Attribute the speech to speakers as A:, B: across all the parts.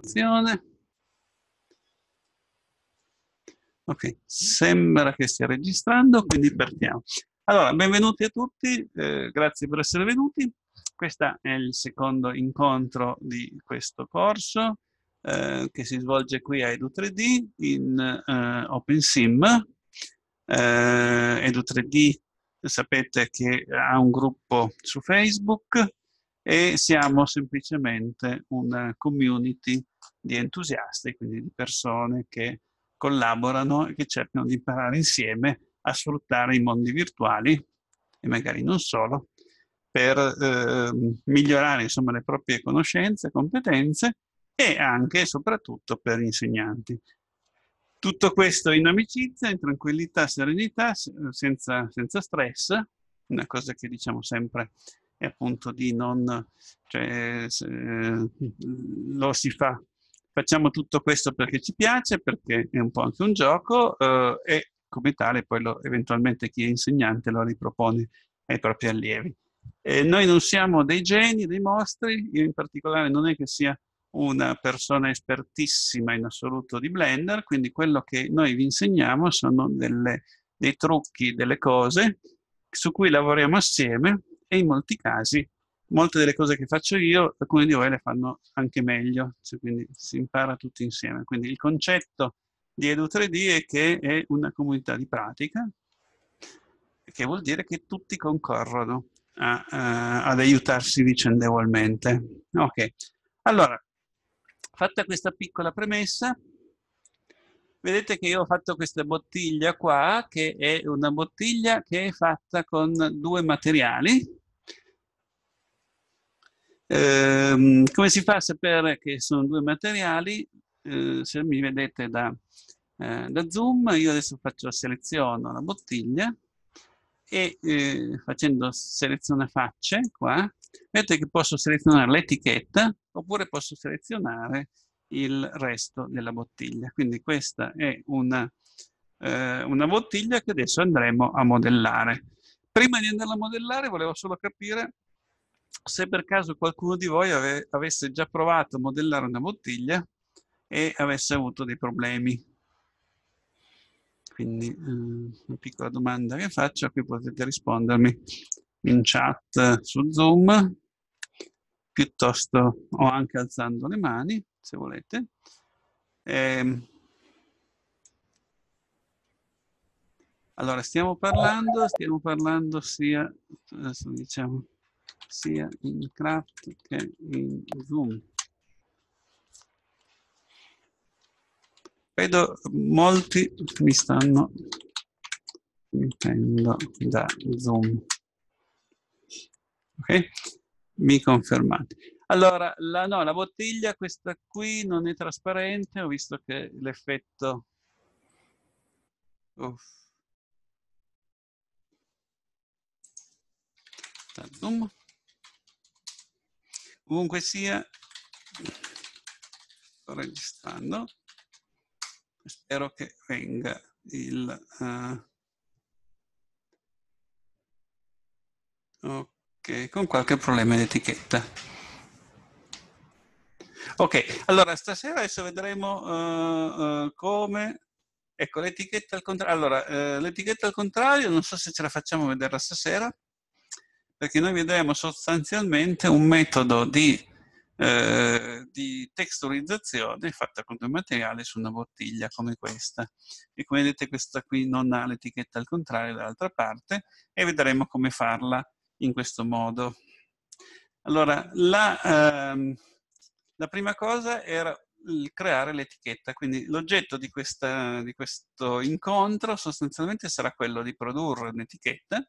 A: Azione. Ok, sembra che stia registrando, quindi partiamo. Allora, benvenuti a tutti, eh, grazie per essere venuti. Questo è il secondo incontro di questo corso eh, che si svolge qui a Edu3D in eh, OpenSim. Edu3D eh, sapete che ha un gruppo su Facebook e siamo semplicemente una community di entusiasti, quindi di persone che collaborano e che cercano di imparare insieme a sfruttare i mondi virtuali, e magari non solo, per eh, migliorare insomma, le proprie conoscenze, competenze e anche e soprattutto per gli insegnanti. Tutto questo in amicizia, in tranquillità, serenità, senza, senza stress, una cosa che diciamo sempre e appunto di non... Cioè, eh, lo si fa. Facciamo tutto questo perché ci piace, perché è un po' anche un gioco eh, e come tale poi lo, eventualmente chi è insegnante lo ripropone ai propri allievi. Eh, noi non siamo dei geni, dei mostri, io in particolare non è che sia una persona espertissima in assoluto di Blender, quindi quello che noi vi insegniamo sono delle, dei trucchi, delle cose su cui lavoriamo assieme e in molti casi molte delle cose che faccio io, alcune di voi le fanno anche meglio, cioè quindi si impara tutti insieme. Quindi il concetto di Edu3D è che è una comunità di pratica, che vuol dire che tutti concorrono a, a, eh, ad aiutarsi vicendevolmente. Ok, allora, fatta questa piccola premessa, Vedete che io ho fatto questa bottiglia qua, che è una bottiglia che è fatta con due materiali. Ehm, come si fa a sapere che sono due materiali? Eh, se mi vedete da, eh, da, zoom, io adesso faccio seleziono la bottiglia e eh, facendo seleziona facce qua, vedete che posso selezionare l'etichetta oppure posso selezionare il resto della bottiglia. Quindi questa è una, eh, una bottiglia che adesso andremo a modellare. Prima di andare a modellare volevo solo capire se per caso qualcuno di voi ave avesse già provato a modellare una bottiglia e avesse avuto dei problemi. Quindi eh, una piccola domanda che faccio, a potete rispondermi in chat su Zoom, piuttosto o anche alzando le mani se volete. Eh, allora, stiamo parlando, stiamo parlando sia, adesso diciamo, sia in Craft che in Zoom. Vedo molti mi stanno mettendo da Zoom. Ok? Mi confermate. Allora, la, no, la bottiglia, questa qui non è trasparente, ho visto che l'effetto... Comunque sia, sto registrando, spero che venga il... Uh... ok, con qualche problema di etichetta. Ok, allora stasera adesso vedremo uh, uh, come... Ecco, l'etichetta al contrario. Allora, uh, l'etichetta al contrario, non so se ce la facciamo vedere stasera, perché noi vedremo sostanzialmente un metodo di, di texturizzazione fatta con due materiali su una bottiglia come questa. E come vedete questa qui non ha l'etichetta al contrario dall'altra parte e vedremo come farla in questo modo. Allora, la... Ehm, la prima cosa era creare l'etichetta, quindi l'oggetto di, questa, di questo incontro sostanzialmente sarà quello di produrre un'etichetta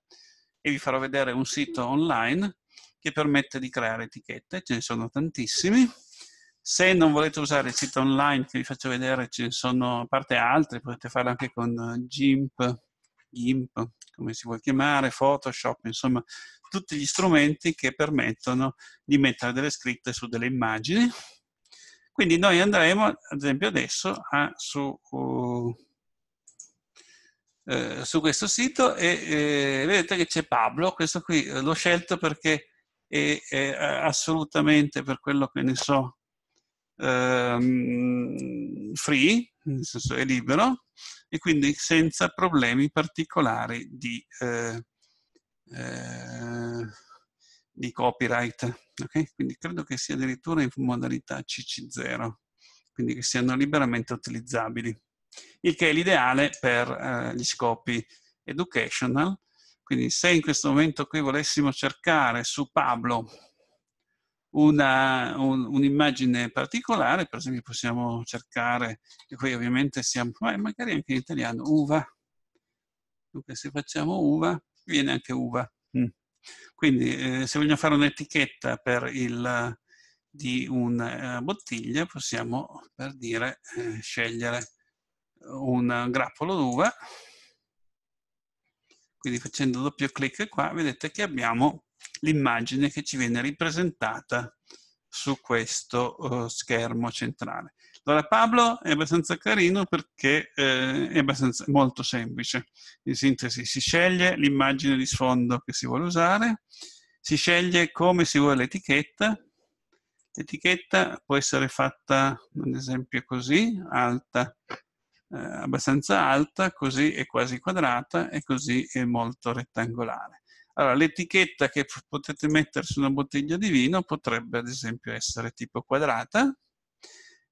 A: e vi farò vedere un sito online che permette di creare etichette, ce ne sono tantissimi. Se non volete usare il sito online che vi faccio vedere, ce ne sono a parte altri, potete farlo anche con GIMP GIMP, come si vuol chiamare, Photoshop, insomma tutti gli strumenti che permettono di mettere delle scritte su delle immagini. Quindi noi andremo, ad esempio adesso, a, su, uh, eh, su, questo sito e eh, vedete che c'è Pablo, questo qui eh, l'ho scelto perché è, è eh, assolutamente, per quello che ne so, ehm, free, nel senso è libero, e quindi senza problemi particolari di, eh, eh, di copyright. Okay? Quindi credo che sia addirittura in modalità CC0, quindi che siano liberamente utilizzabili, il che è l'ideale per eh, gli scopi educational. Quindi se in questo momento qui volessimo cercare su Pablo una, un, un'immagine particolare, per esempio possiamo cercare, e qui ovviamente siamo, magari anche in italiano, uva. Dunque se facciamo uva, viene anche uva. Mm. Quindi eh, se vogliamo fare un'etichetta per il, di una eh, bottiglia, possiamo per dire eh, scegliere un grappolo d'uva. Quindi facendo doppio clic qua vedete che abbiamo l'immagine che ci viene ripresentata su questo eh, schermo centrale. Allora Pablo è abbastanza carino perché eh, è abbastanza, molto semplice. In sintesi si sceglie l'immagine di sfondo che si vuole usare, si sceglie come si vuole l'etichetta, l'etichetta può essere fatta ad esempio così, alta, eh, abbastanza alta, così è quasi quadrata e così è molto rettangolare. Allora, l'etichetta che potete mettere su una bottiglia di vino potrebbe ad esempio essere tipo quadrata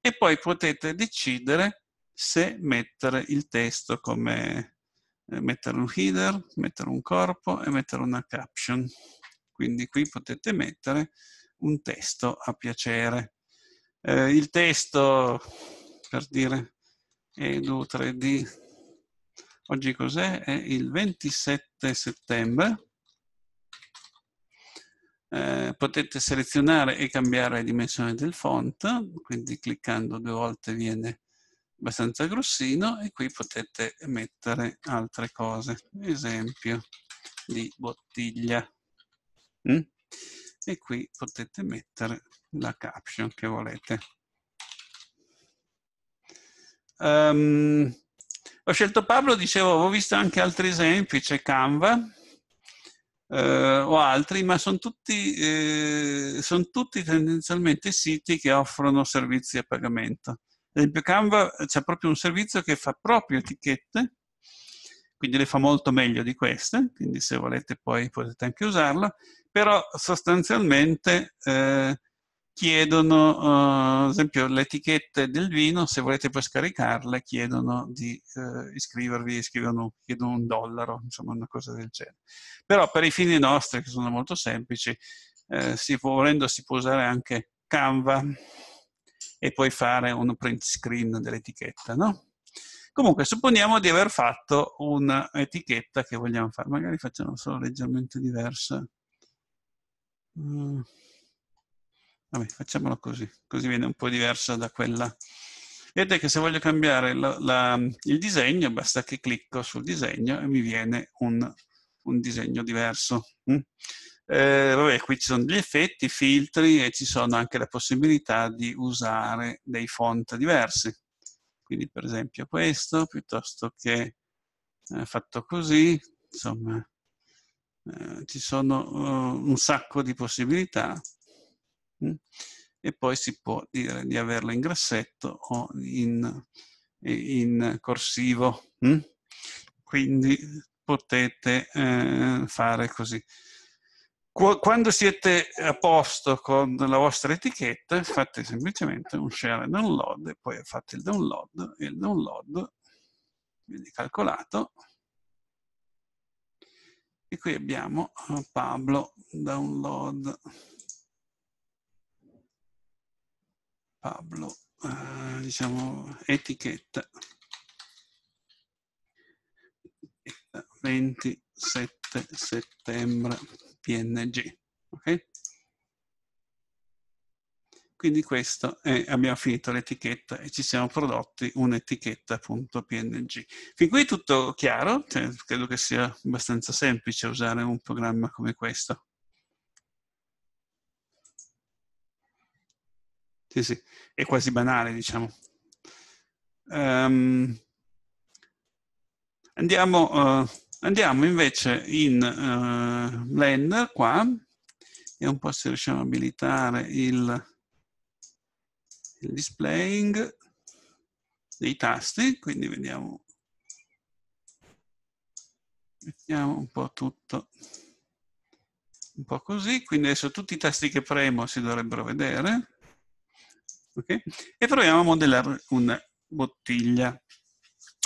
A: e poi potete decidere se mettere il testo come eh, mettere un header, mettere un corpo e mettere una caption. Quindi qui potete mettere un testo a piacere. Eh, il testo, per dire, Edu 3D, oggi cos'è? È il 27 settembre eh, potete selezionare e cambiare le dimensioni del font, quindi cliccando due volte viene abbastanza grossino e qui potete mettere altre cose, esempio di bottiglia. Mm? E qui potete mettere la caption che volete. Um, ho scelto Pablo, dicevo, ho visto anche altri esempi, c'è Canva, eh, o altri, ma sono tutti, eh, son tutti tendenzialmente siti che offrono servizi a pagamento. Ad Esempio, Canva c'è proprio un servizio che fa proprio etichette, quindi le fa molto meglio di queste, quindi se volete poi potete anche usarla, però sostanzialmente eh, chiedono, uh, ad esempio, le etichette del vino, se volete poi scaricarle, chiedono di uh, iscrivervi, scrivono, chiedono un dollaro, insomma una cosa del genere. Però per i fini nostri, che sono molto semplici, eh, si può, volendo si può usare anche Canva e poi fare un print screen dell'etichetta, no? Comunque, supponiamo di aver fatto un'etichetta che vogliamo fare. Magari facciamo solo leggermente diversa. Mm. Vabbè, facciamolo così, così viene un po' diversa da quella. Vedete che se voglio cambiare la, la, il disegno, basta che clicco sul disegno e mi viene un, un disegno diverso. Mm? Eh, vabbè, qui ci sono gli effetti, i filtri e ci sono anche la possibilità di usare dei font diversi. Quindi per esempio questo, piuttosto che eh, fatto così, insomma, eh, ci sono uh, un sacco di possibilità Mm. E poi si può dire di averlo in grassetto o in, in corsivo. Mm. Quindi potete eh, fare così. Quando siete a posto con la vostra etichetta, fate semplicemente un share e download e poi fate il download e il download viene calcolato. E qui abbiamo eh, Pablo download. Pablo, eh, diciamo etichetta, 27 settembre PNG. Okay? Quindi questo è, abbiamo finito l'etichetta e ci siamo prodotti un'etichetta.png. Fin qui tutto chiaro, cioè, credo che sia abbastanza semplice usare un programma come questo. sì, sì, è quasi banale, diciamo. Um, andiamo, uh, andiamo, invece in uh, eh, Blender qua e un po' se riusciamo a abilitare il, il displaying dei tasti, quindi vediamo, vediamo un po' tutto un po' così, quindi adesso tutti i tasti che premo si dovrebbero vedere. Okay? E proviamo a modellare una bottiglia.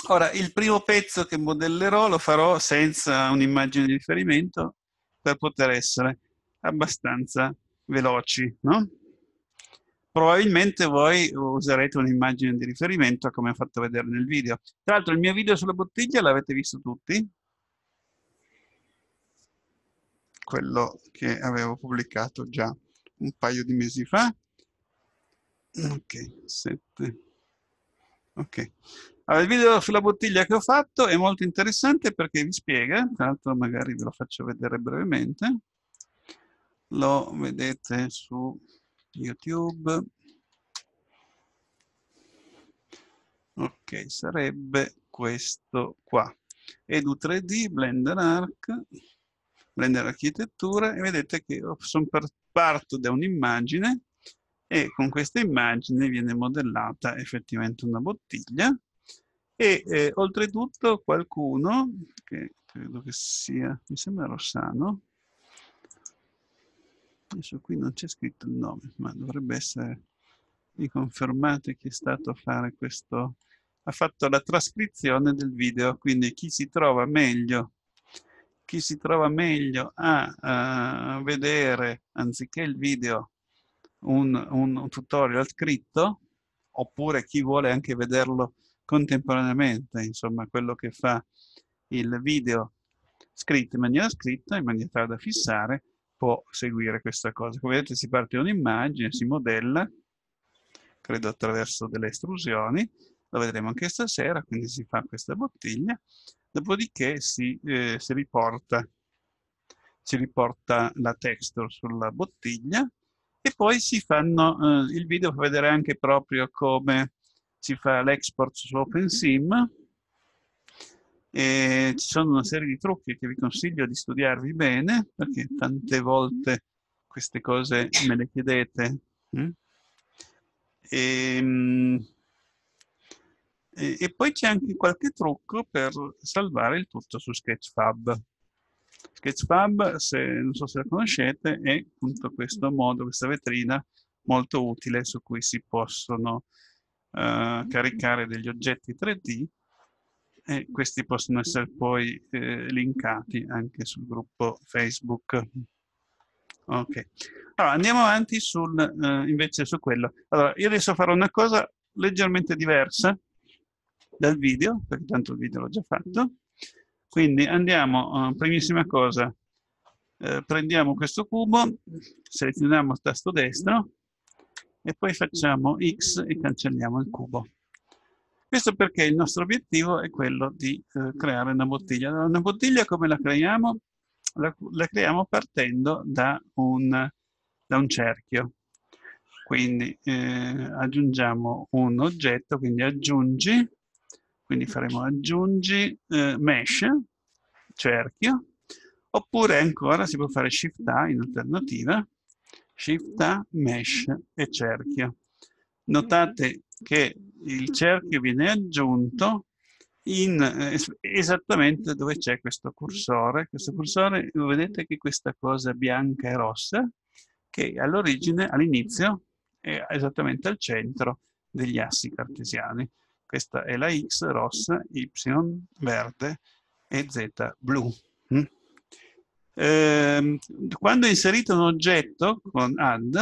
A: Ora, il primo pezzo che modellerò lo farò senza un'immagine di riferimento per poter essere abbastanza veloci, no? Probabilmente voi userete un'immagine di riferimento come ho fatto vedere nel video. Tra l'altro il mio video sulla bottiglia l'avete visto tutti? Quello che avevo pubblicato già un paio di mesi fa ok 7 ok allora, il video sulla bottiglia che ho fatto è molto interessante perché vi spiega tra l'altro magari ve lo faccio vedere brevemente lo vedete su youtube ok sarebbe questo qua edu 3d blender arc blender architettura e vedete che sono per, parto da un'immagine e con questa immagine viene modellata effettivamente una bottiglia e eh, oltretutto qualcuno, che credo che sia, mi sembra Rossano, adesso qui non c'è scritto il nome, ma dovrebbe essere, mi confermate chi è stato a fare questo, ha fatto la trascrizione del video, quindi chi si trova meglio chi si trova meglio a, a vedere anziché il video un, un, tutorial scritto oppure chi vuole anche vederlo contemporaneamente, insomma quello che fa il video scritto in maniera scritta, in maniera tale da fissare, può seguire questa cosa. Come vedete si parte un'immagine, si modella, credo attraverso delle estrusioni, lo vedremo anche stasera, quindi si fa questa bottiglia, dopodiché si, eh, si riporta, si riporta la texture sulla bottiglia, e poi si fanno, eh, il video fa vedere anche proprio come si fa l'export su OpenSim. E ci sono una serie di trucchi che vi consiglio di studiarvi bene, perché tante volte queste cose me le chiedete. Hm? Ehm, e, e poi c'è anche qualche trucco per salvare il tutto su Sketchfab. Sketchfab, se, non so se la conoscete, è appunto questo modo, questa vetrina molto utile su cui si possono eh, caricare degli oggetti 3D e questi possono essere poi eh, linkati anche sul gruppo Facebook. Ok, allora andiamo avanti sul, eh, invece su quello. Allora, io adesso farò una cosa leggermente diversa dal video, perché tanto il video l'ho già fatto, quindi andiamo, eh, primissima cosa, eh, prendiamo questo cubo, selezioniamo il tasto destro e poi facciamo X e cancelliamo il cubo. Questo perché il nostro obiettivo è quello di eh, creare una bottiglia. una bottiglia come la creiamo? La, la creiamo partendo da un, da un cerchio. Quindi eh, aggiungiamo un oggetto, quindi aggiungi quindi faremo aggiungi eh, mesh, cerchio, oppure ancora si può fare shift A in alternativa, shift A, mesh e cerchio. Notate che il cerchio viene aggiunto in, eh, esattamente dove c'è questo cursore. Questo cursore, vedete che questa cosa bianca e rossa, che all'origine, all'inizio, è esattamente al centro degli assi cartesiani. Questa è la X rossa, Y verde e Z blu. Mm. Ehm, quando è inserito un oggetto con add,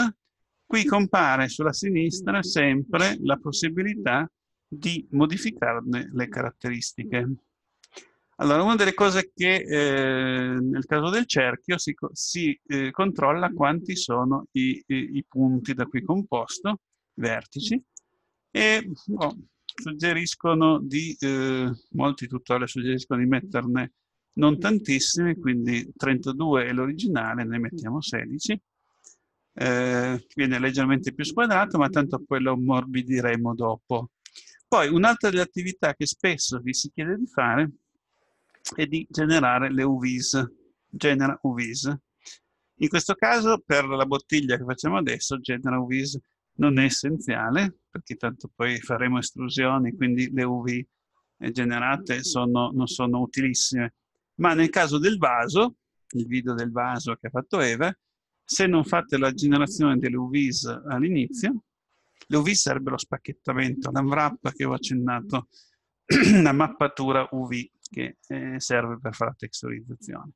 A: qui compare sulla sinistra sempre la possibilità di modificarne le caratteristiche. Allora, una delle cose che eh, nel caso del cerchio si, si eh, controlla quanti sono i, i, i, punti da qui composto, vertici, e oh, suggeriscono di, eh, molti tutorial suggeriscono di metterne non tantissimi, quindi 32 è l'originale, ne mettiamo 16. Eh, viene leggermente più squadrato, ma tanto quello morbidiremo dopo. Poi un'altra delle attività che spesso vi si chiede di fare è di generare le UVs, genera UVs. In questo caso per la bottiglia che facciamo adesso genera UVs non è essenziale, perché tanto poi faremo estrusioni, quindi le UV eh, generate sono, non sono utilissime. Ma nel caso del vaso, il video del vaso che ha fatto Eva, se non fate la generazione delle UVs all'inizio, le UV sarebbe lo spacchettamento, l'unwrap che ho accennato, la mappatura UV che eh, serve per fare la texturizzazione.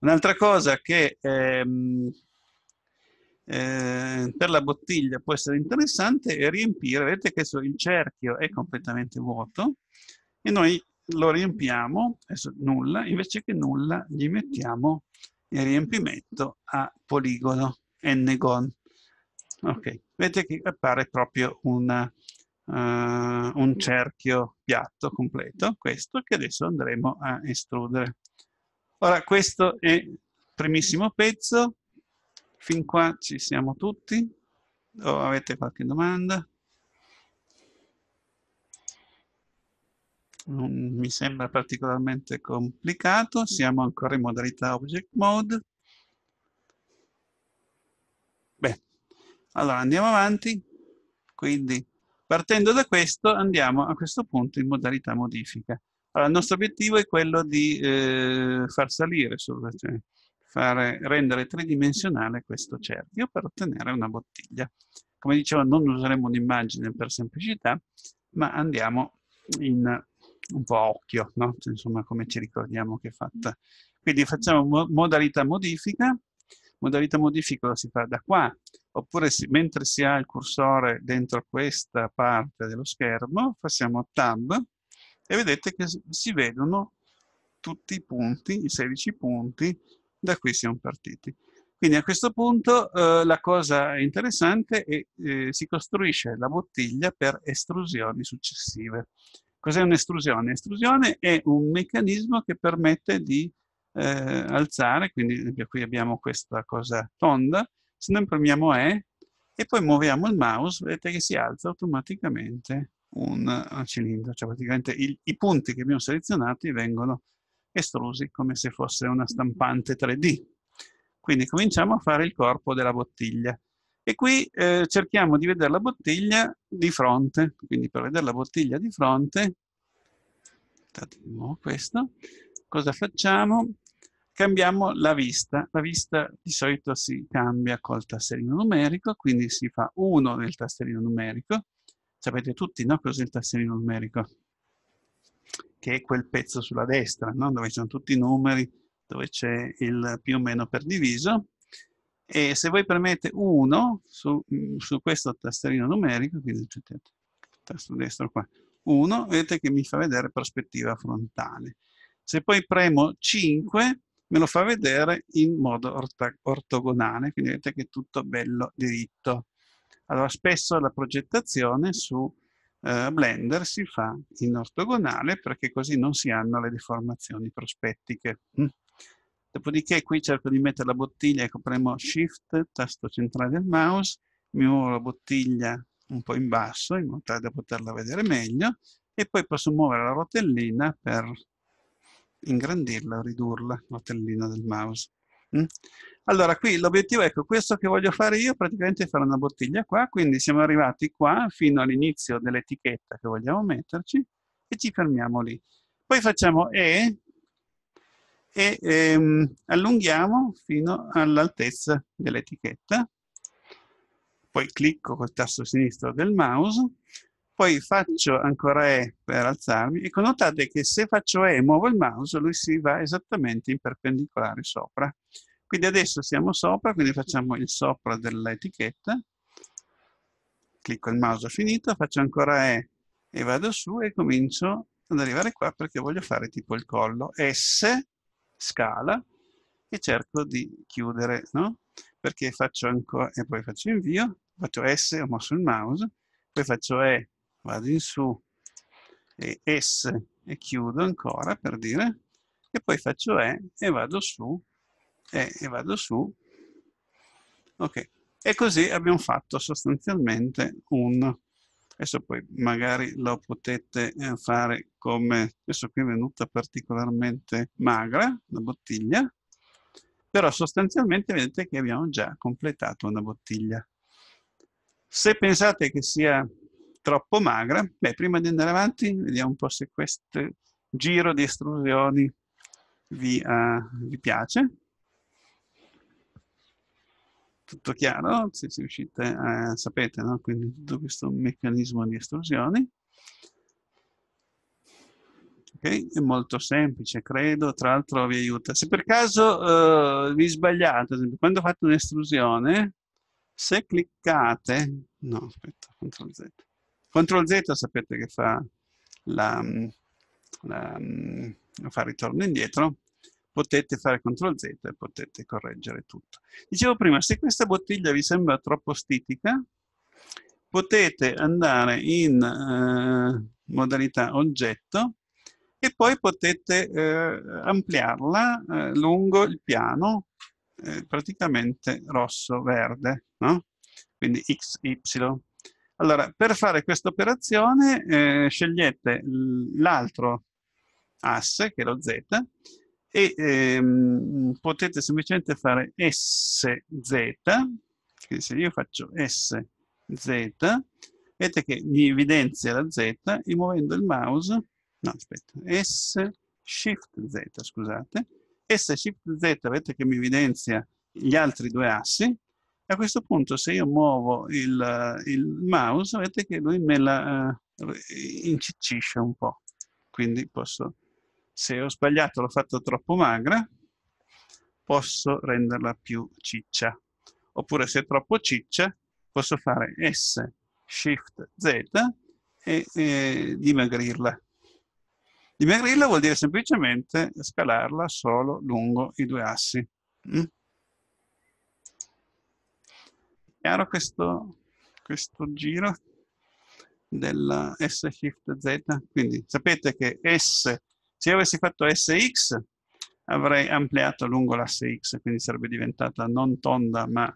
A: Un'altra cosa che ehm, eh, per la bottiglia può essere interessante riempire, vedete che il cerchio è completamente vuoto e noi lo riempiamo, adesso nulla, invece che nulla gli mettiamo il riempimento a poligono, n-gon. Ok, vedete che appare proprio una, uh, eh, un cerchio piatto completo, questo che adesso andremo a estrudere. Ora questo è il primissimo pezzo, Fin qua ci siamo tutti? O avete qualche domanda? Non mi sembra particolarmente complicato, siamo ancora in modalità Object Mode. Bene, allora andiamo avanti. Quindi partendo da questo andiamo a questo punto in modalità modifica. Allora, il nostro obiettivo è quello di eh, far salire sul, cioè, fare, rendere tridimensionale questo cerchio per ottenere una bottiglia. Come dicevo, non useremo un'immagine per semplicità, ma andiamo in un po' a occhio, no? insomma come ci ricordiamo che è fatta. Quindi facciamo mo modalità modifica, modalità modifica lo si fa da qua, oppure si, mentre si ha il cursore dentro questa parte dello schermo, passiamo a tab e vedete che si vedono tutti i punti, i 16 punti da qui siamo partiti. Quindi a questo punto eh, la cosa interessante è che eh, si costruisce la bottiglia per estrusioni successive. Cos'è un'estrusione? Estrusione è un meccanismo che permette di eh, alzare, quindi qui abbiamo questa cosa tonda, se noi premiamo E e poi muoviamo il mouse, vedete che si alza automaticamente un cilindro, cioè praticamente il, i punti che abbiamo selezionato vengono estrusi come se fosse una stampante 3D. Quindi cominciamo a fare il corpo della bottiglia. E qui eh, cerchiamo di vedere la bottiglia di fronte, quindi per vedere la bottiglia di fronte, di nuovo questo, cosa facciamo? Cambiamo la vista. La vista di solito si cambia col tasserino numerico, quindi si fa 1 nel tasserino numerico. Sapete tutti, no? Cos'è il tasserino numerico? che è quel pezzo sulla destra, no? dove ci sono tutti i numeri, dove c'è il più o meno per diviso. E se voi premete 1 su, mm, su, questo tasterino numerico, quindi il tasto destro qua, 1, vedete che mi fa vedere prospettiva frontale. Se poi premo 5, me lo fa vedere in modo orta, ortogonale, quindi vedete che è tutto bello diritto. Allora, spesso la progettazione su eh, Blender si fa in ortogonale perché così non si hanno le deformazioni prospettiche. Mm. Dopodiché qui cerco di mettere la bottiglia, ecco, premo Shift, tasto centrale del mouse, mi muovo la bottiglia un po' in basso in modo tale da poterla vedere meglio e poi posso muovere la rotellina per ingrandirla o ridurla, rotellina del mouse. Mm? Allora, qui l'obiettivo è ecco, questo che voglio fare io, praticamente è fare una bottiglia qua, quindi siamo arrivati qua fino all'inizio dell'etichetta che vogliamo metterci e ci fermiamo lì. Poi facciamo E e ehm, allunghiamo fino all'altezza dell'etichetta, poi clicco col tasto sinistro del mouse, poi faccio ancora E per alzarmi, ecco notate che se faccio E e muovo il mouse, lui si va esattamente in perpendicolare sopra. Quindi adesso siamo sopra, quindi facciamo il sopra dell'etichetta, clicco il mouse finito, faccio ancora E e vado su e comincio ad arrivare qua perché voglio fare tipo il collo. S, scala, e cerco di chiudere, no? Perché faccio ancora, e poi faccio invio, faccio S, ho mosso il mouse, poi faccio E, vado in su, e S, e chiudo ancora per dire, e poi faccio E e vado su e, e vado su. Ok, e così abbiamo fatto sostanzialmente un... Adesso poi magari lo potete eh, fare come... Adesso qui è venuta particolarmente magra la bottiglia, però sostanzialmente vedete che abbiamo già completato una bottiglia. Se pensate che sia troppo magra, beh, prima di andare avanti vediamo un po' se questo giro di estrusioni vi, uh, vi piace tutto chiaro, se riuscite a, eh, sapete, no? quindi tutto questo meccanismo di estrusione. Okay? È molto semplice, credo, tra l'altro vi aiuta. Se per caso uh, vi sbagliate, esempio, quando fate un'estrusione, se cliccate, no aspetta, CTRL Z, CTRL Z sapete che fa la, mm, la, mm, fa ritorno indietro, potete fare CTRL Z e potete correggere tutto. Dicevo prima, se questa bottiglia vi sembra troppo stitica, potete andare in eh, modalità oggetto e poi potete eh, ampliarla eh, lungo il piano, eh, praticamente rosso-verde, no? quindi X, Y. Allora, per fare questa operazione eh, scegliete l'altro asse, che è lo Z, e ehm, potete semplicemente fare sz, quindi se io faccio sz, vedete che mi evidenzia la z e muovendo il mouse, no aspetta, s, shift z, scusate, s, shift z, vedete che mi evidenzia gli altri due assi, a questo punto se io muovo il, il mouse vedete che lui me la uh, inciscisce un po', quindi posso se ho sbagliato, l'ho fatto troppo magra, posso renderla più ciccia. Oppure se è troppo ciccia, posso fare S, Shift, Z e, e dimagrirla. Dimagrirla vuol dire semplicemente scalarla solo lungo i due assi. Mm? Chiaro questo, questo giro della S-Shift-Z? Quindi sapete che S se io avessi fatto SX, avrei ampliato lungo l'asse X, quindi sarebbe diventata non tonda ma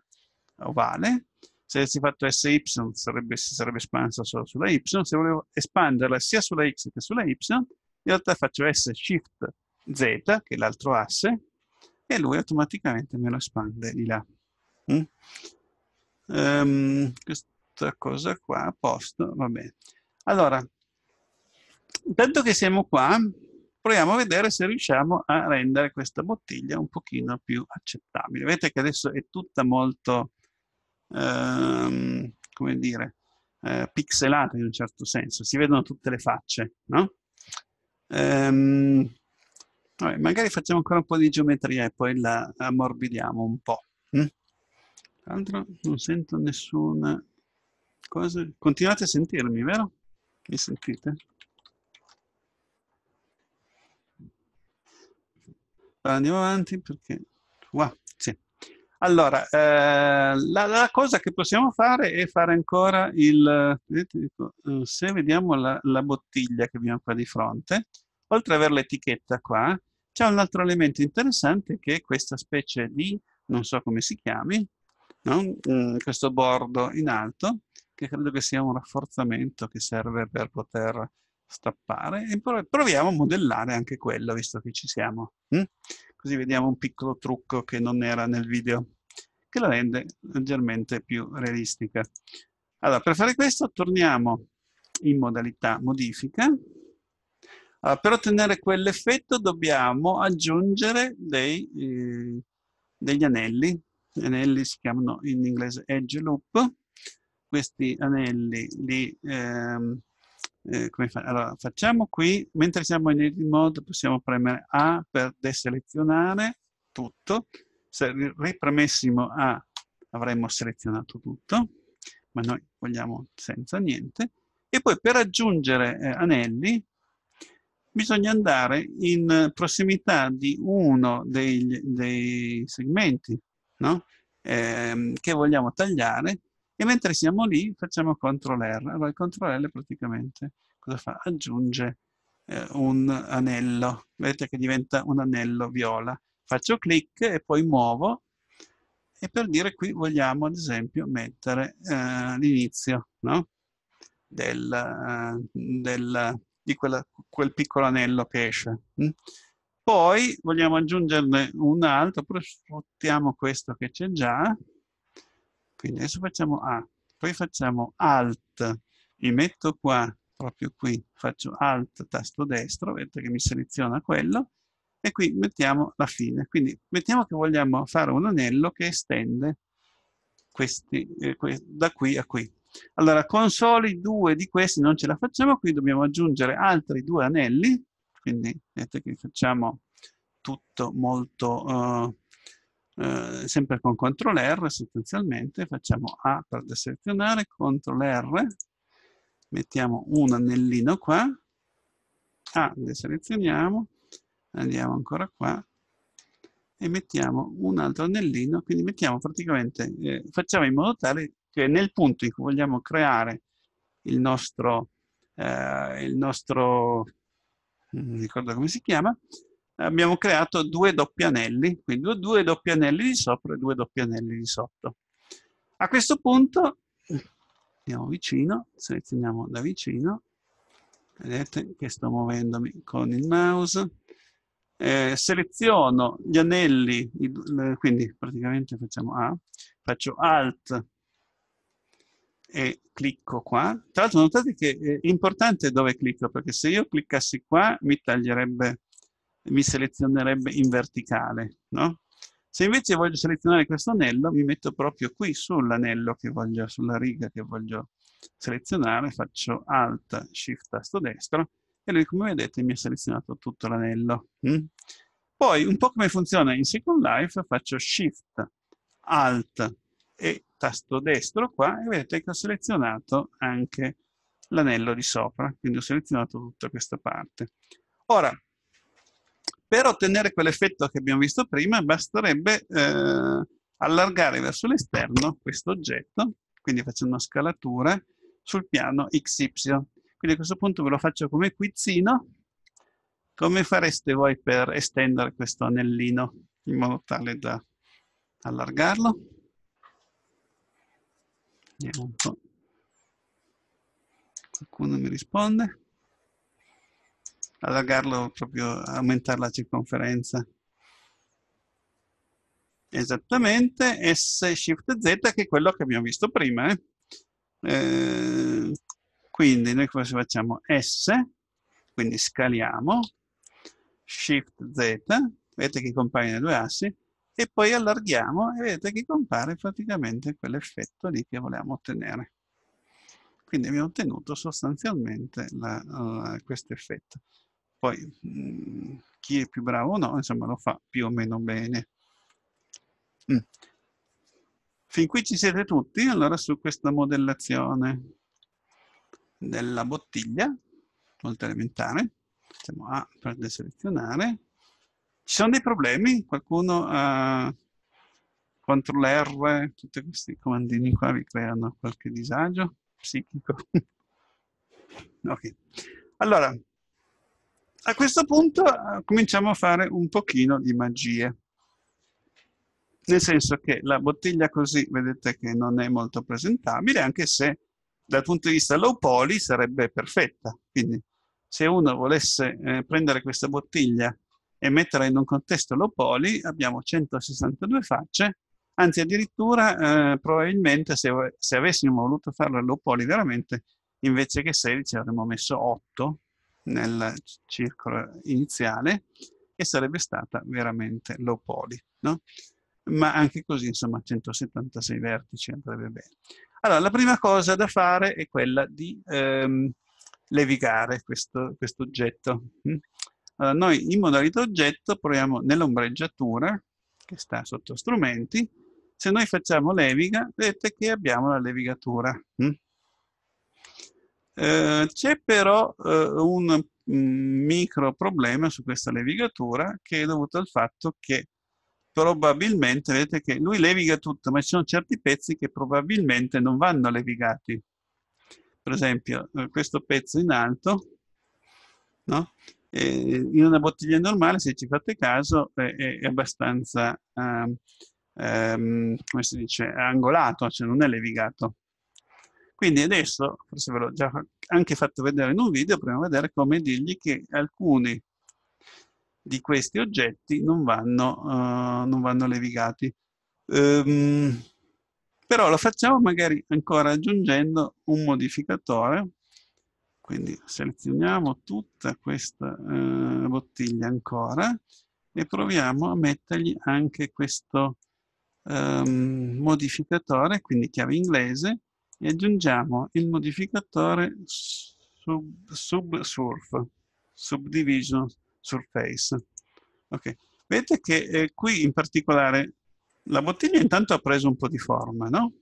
A: ovale. Se avessi fatto SY sarebbe, si sarebbe espansa solo sulla Y. Se volevo espanderla sia sulla X che sulla Y, in realtà faccio S Shift Z, che è l'altro asse, e lui automaticamente me lo espande di là. Mm? Um, questa cosa qua, a posto, va bene. Allora, intanto che siamo qua, proviamo a vedere se riusciamo a rendere questa bottiglia un pochino più accettabile. Vedete che adesso è tutta molto, ehm, come dire, eh, pixelata in un certo senso, si vedono tutte le facce, no? Ehm, vabbè, magari facciamo ancora un po' di geometria e poi la ammorbidiamo un po'. Hm? Tra l'altro non sento nessuna cosa. Continuate a sentirmi, vero? Mi sentite? andiamo avanti perché... Wow, sì. Allora, eh, la, la, cosa che possiamo fare è fare ancora il... Vedete, eh, eh, se vediamo la, la bottiglia che abbiamo qua di fronte, oltre ad avere l'etichetta qua, c'è un altro elemento interessante che è questa specie di, non so come si chiami, no? Mm, questo bordo in alto, che credo che sia un rafforzamento che serve per poter stappare e proviamo a modellare anche quello, visto che ci siamo. Mm? Così vediamo un piccolo trucco che non era nel video, che la rende leggermente più realistica. Allora, per fare questo torniamo in modalità modifica. Allora, per ottenere quell'effetto dobbiamo aggiungere dei, eh, degli anelli. Gli anelli si chiamano in inglese edge loop. Questi anelli li... Ehm, eh, fa? Allora, facciamo qui, mentre siamo in edit mode possiamo premere A per deselezionare tutto. Se ripremessimo A avremmo selezionato tutto, ma noi vogliamo senza niente. E poi per aggiungere eh, anelli bisogna andare in prossimità di uno dei, dei segmenti no? eh, che vogliamo tagliare e mentre siamo lì facciamo CTRL R. Allora il CTRL L praticamente cosa fa? Aggiunge eh, un anello. Vedete che diventa un anello viola. Faccio clic e poi muovo e per dire qui vogliamo ad esempio mettere eh, l'inizio no? del, eh, del, di quella, quel piccolo anello che esce. Mm? Poi vogliamo aggiungerne un altro, oppure sfruttiamo questo che c'è già quindi adesso facciamo A, poi facciamo Alt, mi metto qua, proprio qui, faccio Alt, tasto destro, vedete che mi seleziona quello, e qui mettiamo la fine. Quindi mettiamo che vogliamo fare un anello che estende questi, eh, que da qui a qui. Allora, con soli due di questi non ce la facciamo, qui dobbiamo aggiungere altri due anelli, quindi vedete che facciamo tutto molto... Eh, eh, sempre con CTRL R sostanzialmente, facciamo A per deselezionare, CTRL R, mettiamo un anellino qua, A deselezioniamo, andiamo ancora qua, e mettiamo un altro anellino, quindi mettiamo praticamente, eh, facciamo in modo tale che nel punto in cui vogliamo creare il nostro, eh, il nostro non ricordo come si chiama, abbiamo creato due doppi anelli, quindi due doppi anelli di sopra e due doppi anelli di sotto. A questo punto, andiamo vicino, selezioniamo da vicino, vedete che sto muovendomi con il mouse, eh, seleziono gli anelli, quindi praticamente facciamo A, faccio Alt e clicco qua. Tra l'altro notate che è importante dove clicco, perché se io cliccassi qua mi taglierebbe mi selezionerebbe in verticale, no? Se invece voglio selezionare questo anello, mi metto proprio qui sull'anello che voglio, sulla riga che voglio selezionare, faccio Alt, Shift, tasto destro, e lui, come vedete, mi ha selezionato tutto l'anello. Mm? Poi, un po' come funziona in Second Life, faccio Shift, Alt e tasto destro qua, e vedete che ho selezionato anche l'anello di sopra, quindi ho selezionato tutta questa parte. Ora, per ottenere quell'effetto che abbiamo visto prima basterebbe eh, allargare verso l'esterno questo oggetto, quindi facendo una scalatura sul piano XY. Quindi a questo punto ve lo faccio come quizzino. Come fareste voi per estendere questo anellino in modo tale da allargarlo? Vediamo un po'. Qualcuno mi risponde? allargarlo proprio, aumentare la circonferenza. Esattamente S Shift Z che è quello che abbiamo visto prima. Eh? Eh, quindi noi cosa facciamo? S, quindi scaliamo, Shift Z, vedete che compare nei due assi, e poi allarghiamo e vedete che compare praticamente quell'effetto lì che volevamo ottenere. Quindi abbiamo ottenuto sostanzialmente questo effetto poi mhmm, chi è più bravo o no, insomma, lo fa più o meno bene. Mm. Fin qui ci siete tutti, allora su questa modellazione della bottiglia, molto elementare, facciamo A per deselezionare. Ci sono dei problemi? Qualcuno ha... Uh, eh, CTRL R, tutti questi comandini qua vi creano qualche disagio psichico? ok. Allora, a questo punto eh, cominciamo a fare un pochino di magie. Nel senso che la bottiglia così, vedete che non è molto presentabile, anche se dal punto di vista low poly sarebbe perfetta. Quindi se uno volesse eh, prendere questa bottiglia e metterla in un contesto low poly, abbiamo 162 facce, anzi addirittura eh, probabilmente se, se avessimo voluto farlo low poly veramente, invece che 16 avremmo messo 8, nel circolo iniziale e sarebbe stata veramente low poly, no? Ma anche così, insomma, 176 vertici andrebbe bene. Allora, la prima cosa da fare è quella di ehm, levigare questo, quest oggetto. Hm? Allora, noi in modalità oggetto proviamo nell'ombreggiatura, che sta sotto strumenti, se noi facciamo leviga, vedete che abbiamo la levigatura. Mh? Hm? Eh, c'è però eh, un mm, micro problema su questa levigatura che è dovuto al fatto che probabilmente, vedete che lui leviga tutto, ma ci sono certi pezzi che probabilmente non vanno levigati. Per esempio, eh, questo pezzo in alto, no? in una bottiglia normale, se ci fate caso, è, abbastanza, um, um, come si dice, angolato, cioè non è levigato. Quindi adesso, forse ve l'ho già anche fatto vedere in un video, proviamo a vedere come dirgli che alcuni di questi oggetti non vanno, uh, non vanno levigati. Um, però lo facciamo magari ancora aggiungendo un modificatore, quindi selezioniamo tutta questa uh, bottiglia ancora e proviamo a mettergli anche questo um, modificatore, quindi chiave inglese, e aggiungiamo il modificatore sub, sub surf, subdivision surface. Okay. Vedete che eh, qui in particolare la bottiglia intanto ha preso un po' di forma, no?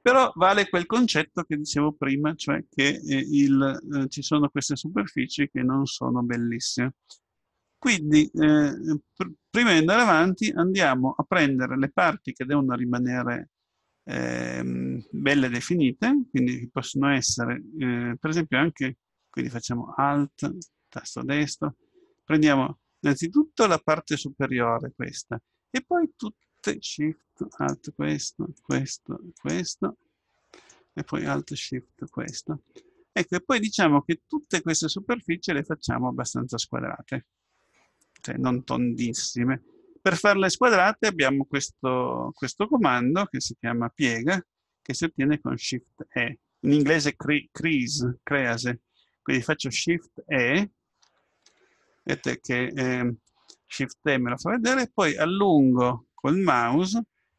A: Però vale quel concetto che dicevo prima, cioè che eh, il, eh, ci sono queste superfici che non sono bellissime. Quindi, eh, pr prima di andare avanti, andiamo a prendere le parti che devono rimanere ehm, belle definite, quindi possono essere, eh, per esempio anche, quindi facciamo Alt, tasto destro, prendiamo innanzitutto la parte superiore, questa, e poi tutte, Shift, Alt, questo, questo, questo, e poi Alt, Shift, questo. Ecco, e poi diciamo che tutte queste superfici le facciamo abbastanza squadrate, cioè non tondissime. Per farle squadrate abbiamo questo, questo, comando che si chiama piega, che si ottiene con Shift E. In inglese cre crease, crease. Quindi faccio Shift E, vedete che eh, Shift E me lo fa vedere, poi allungo col mouse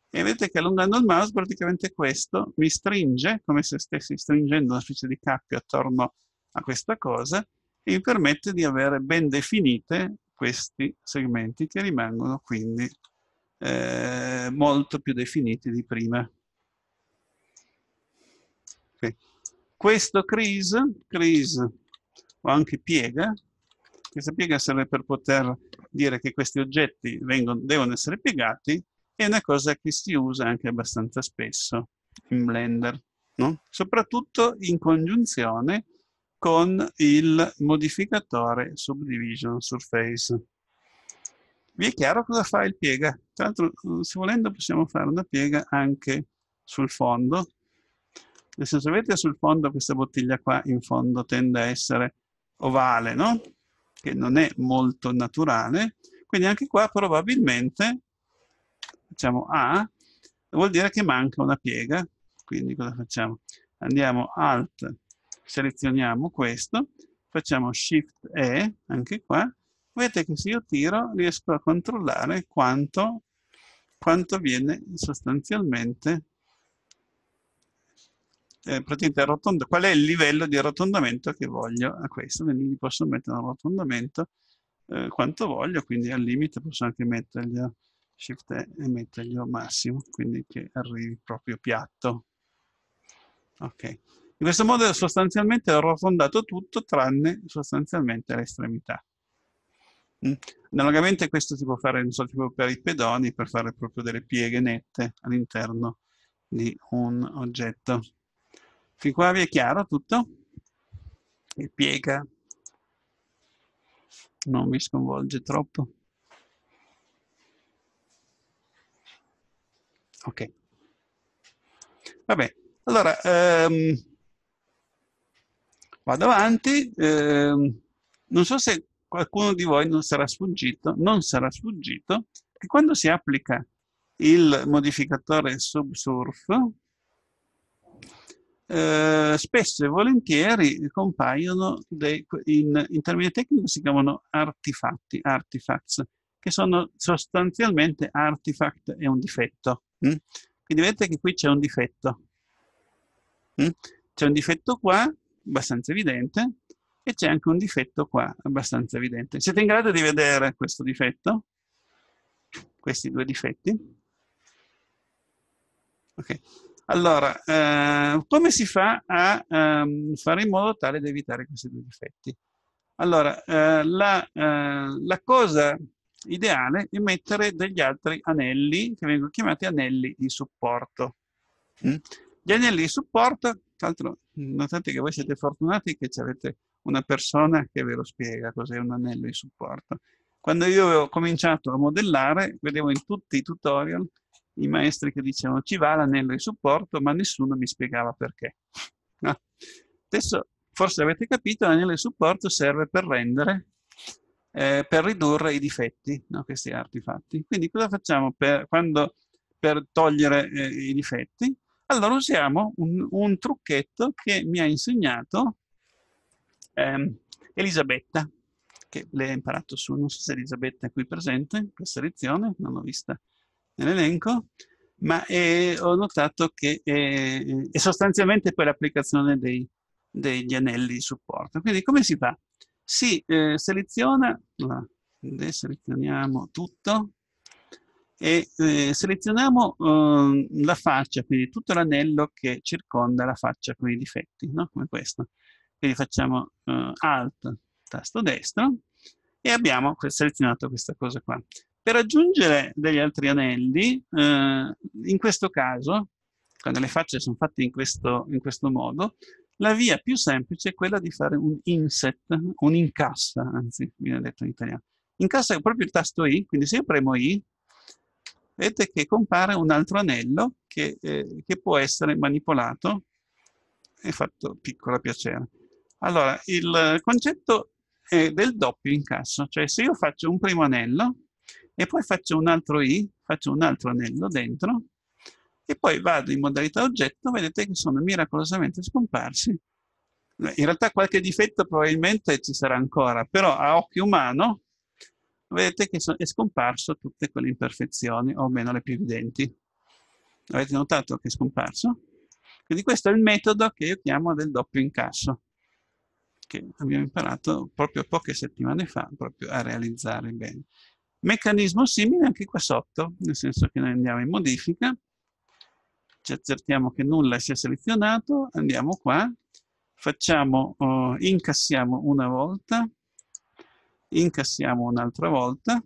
A: e vedete che allungando il mouse praticamente questo mi stringe, come se stessi stringendo una specie di cappio attorno a questa cosa, e mi permette di avere ben definite questi segmenti che rimangono quindi eh, molto più definiti di prima. Okay. Questo CRIS, CRIS o anche piega, questa piega serve per poter dire che questi oggetti vengono, devono essere piegati, è una cosa che si usa anche abbastanza spesso in Blender, no? soprattutto in congiunzione con il modificatore subdivision surface. Vi è chiaro cosa fa il piega? Tra l'altro, mm, se volendo possiamo fare una piega anche sul fondo. Nel senso, vedete sul fondo questa bottiglia qua in fondo tende a essere ovale, no? Che non è molto naturale. Quindi anche qua probabilmente, facciamo A, vuol dire che manca una piega. Quindi cosa facciamo? Andiamo Alt, Selezioniamo questo, facciamo Shift E, anche qua, vedete che se io tiro riesco a controllare quanto, quanto viene sostanzialmente eh, praticamente arrotondo, qual è il livello di arrotondamento che voglio a questo, quindi posso mettere un arrotondamento eh, quanto voglio, quindi al limite posso anche mettergli Shift E e mettergli massimo, quindi che arrivi proprio piatto. Ok. In questo modo sostanzialmente ho arrotondato tutto tranne sostanzialmente le estremità. Mm. Analogamente questo si può fare so, per i pedoni, per fare proprio delle pieghe nette all'interno di un oggetto. Fin qua vi è chiaro tutto? E piega non mi sconvolge troppo. Ok. Vabbè, allora... Um, Vado avanti, eh, non so se qualcuno di voi non sarà sfuggito, non sarà sfuggito che quando si applica il modificatore subsurf, eh, spesso e volentieri compaiono, dei, in, in termini tecnici si chiamano artefatti, artifacts, che sono sostanzialmente artifact e un difetto. Hm? Quindi vedete che qui c'è un difetto. Hm? C'è un difetto qua, abbastanza evidente e c'è anche un difetto qua abbastanza evidente. Siete in grado di vedere questo difetto? Questi due difetti? Ok. Allora, eh, come si fa a ehm, fare in modo tale da evitare questi due difetti? Allora, eh, la, eh, la, cosa ideale è mettere degli altri anelli, che vengono chiamati anelli di supporto. Mm? Gli anelli di supporto, tra l'altro notate che voi siete fortunati che avete una persona che ve lo spiega cos'è un anello di supporto. Quando io ho cominciato a modellare, vedevo in tutti i tutorial i maestri che dicevano ci va l'anello di supporto, ma nessuno mi spiegava perché. No. Adesso forse avete capito, l'anello di supporto serve per rendere, eh, per ridurre i difetti, no? questi artefatti. Quindi cosa facciamo per, quando, per togliere eh, i difetti? Allora usiamo un, un trucchetto che mi ha insegnato eh, Elisabetta, che lei ha imparato su, non so se Elisabetta è qui presente in questa lezione, non l'ho vista nell'elenco, ma è, ho notato che è, è sostanzialmente poi l'applicazione degli anelli di supporto. Quindi come si fa? Si eh, seleziona, deselezioniamo tutto, e eh, selezioniamo eh, la faccia, quindi tutto l'anello che circonda la faccia con i difetti, no? come questo. Quindi facciamo eh, Alt, tasto destro, e abbiamo selezionato questa cosa qua. Per aggiungere degli altri anelli, eh, in questo caso, quando le facce sono fatte in questo, in questo modo, la via più semplice è quella di fare un inset, un incassa, anzi, viene detto in italiano. Incassa è proprio il tasto I, quindi se io premo I, vedete che compare un altro anello che, eh, che può essere manipolato e fatto piccola piacere. Allora, il concetto è del doppio incasso, cioè se io faccio un primo anello e poi faccio un altro I, faccio un altro anello dentro, e poi vado in modalità oggetto, vedete che sono miracolosamente scomparsi. In realtà qualche difetto probabilmente ci sarà ancora, però a occhio umano vedete che è scomparso tutte quelle imperfezioni, o almeno le più evidenti. Avete notato che è scomparso? Quindi questo è il metodo che io chiamo del doppio incasso, che abbiamo imparato proprio poche settimane fa proprio a realizzare bene. Meccanismo simile anche qua sotto, nel senso che noi andiamo in modifica, ci accertiamo che nulla sia selezionato, andiamo qua, facciamo, oh, incassiamo una volta, incassiamo un'altra volta,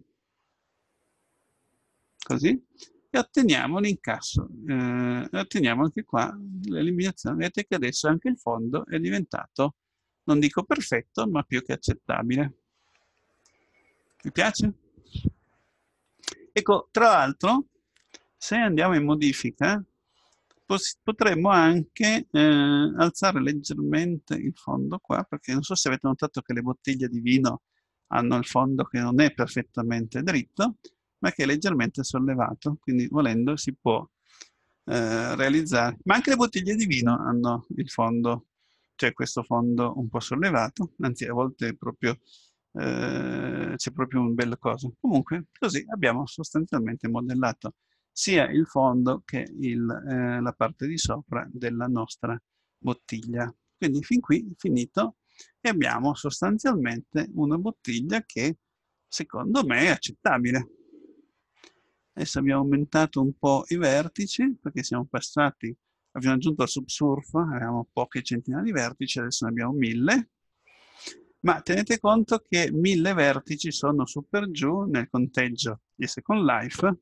A: così, e otteniamo l'incasso. Eh, otteniamo anche qua l'eliminazione. Vedete che adesso anche il fondo è diventato, non dico perfetto, ma più che accettabile. Vi piace? Ecco, tra l'altro, se andiamo in modifica, potremmo anche eh, alzare leggermente il fondo qua, perché non so se avete notato che le bottiglie di vino hanno il fondo che non è perfettamente dritto, ma che è leggermente sollevato, quindi volendo si può eh, realizzare. Ma anche le bottiglie di vino hanno il fondo, cioè questo fondo un po' sollevato, anzi a volte proprio, eh, c'è proprio un bel coso. Comunque così abbiamo sostanzialmente modellato sia il fondo che il, eh, la parte di sopra della nostra bottiglia. Quindi fin qui finito e abbiamo sostanzialmente una bottiglia che secondo me è accettabile. Adesso abbiamo aumentato un po' i vertici perché siamo passati, abbiamo aggiunto al subsurf, avevamo poche centinaia di vertici, adesso ne abbiamo mille, ma tenete conto che mille vertici sono su per giù nel conteggio di Second Life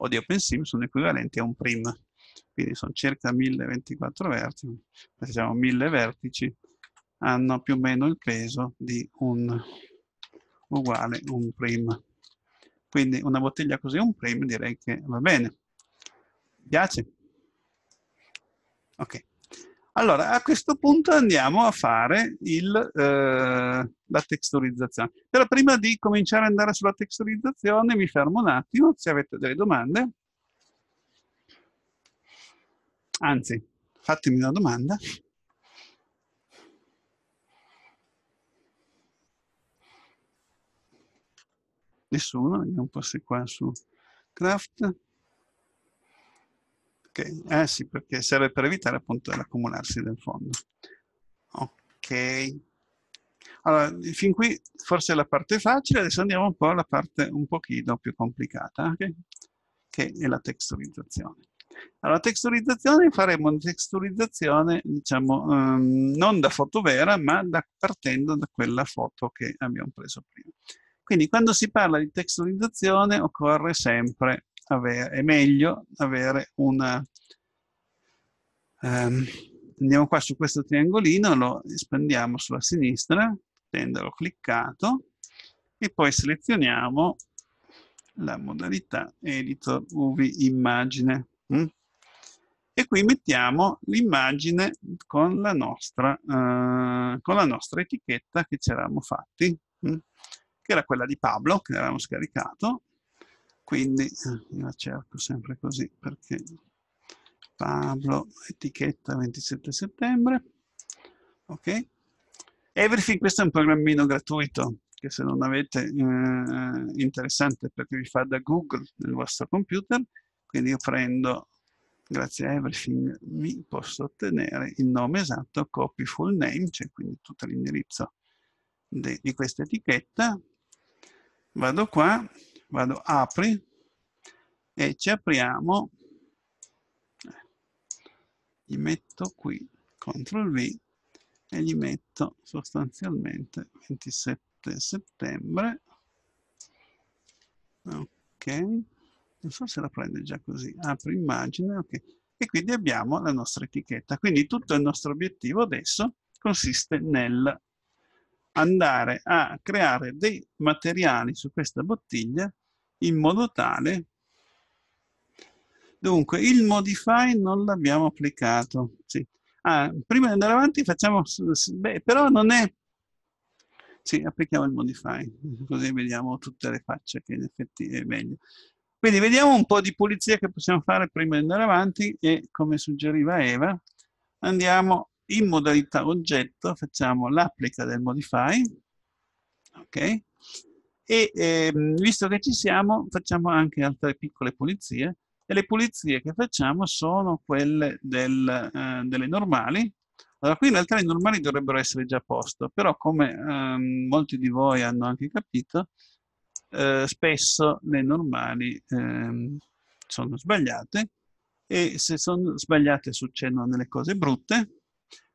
A: o di OpenSim sono equivalenti a un prim, quindi sono circa 1024 vertici, se siamo 1000 vertici hanno più o meno il peso di un uguale un prim. Quindi una bottiglia così un prim direi che va bene. Piace? Ok. Allora, a questo punto andiamo a fare il, eh, la texturizzazione. Però prima di cominciare ad andare sulla texturizzazione mi fermo un attimo, se avete delle domande. Anzi, fatemi una domanda. nessuno, vediamo un po' se qua su craft. Ok, ah sì, perché serve per evitare appunto l'accumularsi del fondo. Ok. Allora, fin qui forse è la parte facile, adesso andiamo un po' alla parte un pochino più complicata, okay? che è la texturizzazione. Allora, texturizzazione faremo una texturizzazione, diciamo, um, non da foto vera, ma da, partendo da quella foto che abbiamo preso prima. Quindi quando si parla di testualizzazione occorre sempre avere, è meglio avere una... Um, ehm, andiamo qua su questo triangolino, lo espandiamo sulla sinistra, tendolo cliccato e poi selezioniamo la modalità editor UV immagine. Mm? E qui mettiamo l'immagine con, uh, con, la nostra etichetta che ci eravamo fatti che era quella di Pablo, che avevamo scaricato, quindi eh, io la cerco sempre così perché Pablo etichetta 27 settembre, ok? Everything, questo è un programmino gratuito che se non avete eh, eh, interessante perché vi fa da Google nel vostro computer, quindi io prendo grazie a Everything mi posso ottenere il nome esatto, copy full name, cioè quindi tutto l'indirizzo di questa etichetta, vado qua, vado apri e ci apriamo, gli metto qui, CTRL V e gli metto sostanzialmente 27 settembre, ok, non so se la prende già così, apri immagine, ok, e quindi abbiamo la nostra etichetta. Quindi tutto il nostro obiettivo adesso consiste nel andare a creare dei materiali su questa bottiglia in modo tale dunque il modify non l'abbiamo applicato sì. ah, prima di andare avanti facciamo beh, però non è sì, applichiamo il modify così vediamo tutte le facce che in effetti è meglio quindi vediamo un po' di pulizia che possiamo fare prima di andare avanti e come suggeriva Eva andiamo in modalità oggetto facciamo l'applica del modify, ok? E ehm, visto che ci siamo, facciamo anche altre piccole pulizie. E le pulizie che facciamo sono quelle del, eh, delle normali. Allora, qui in realtà le normali dovrebbero essere già a posto, però come ehm, molti di voi hanno anche capito, eh, spesso le normali ehm, sono sbagliate e se sono sbagliate succedono delle cose brutte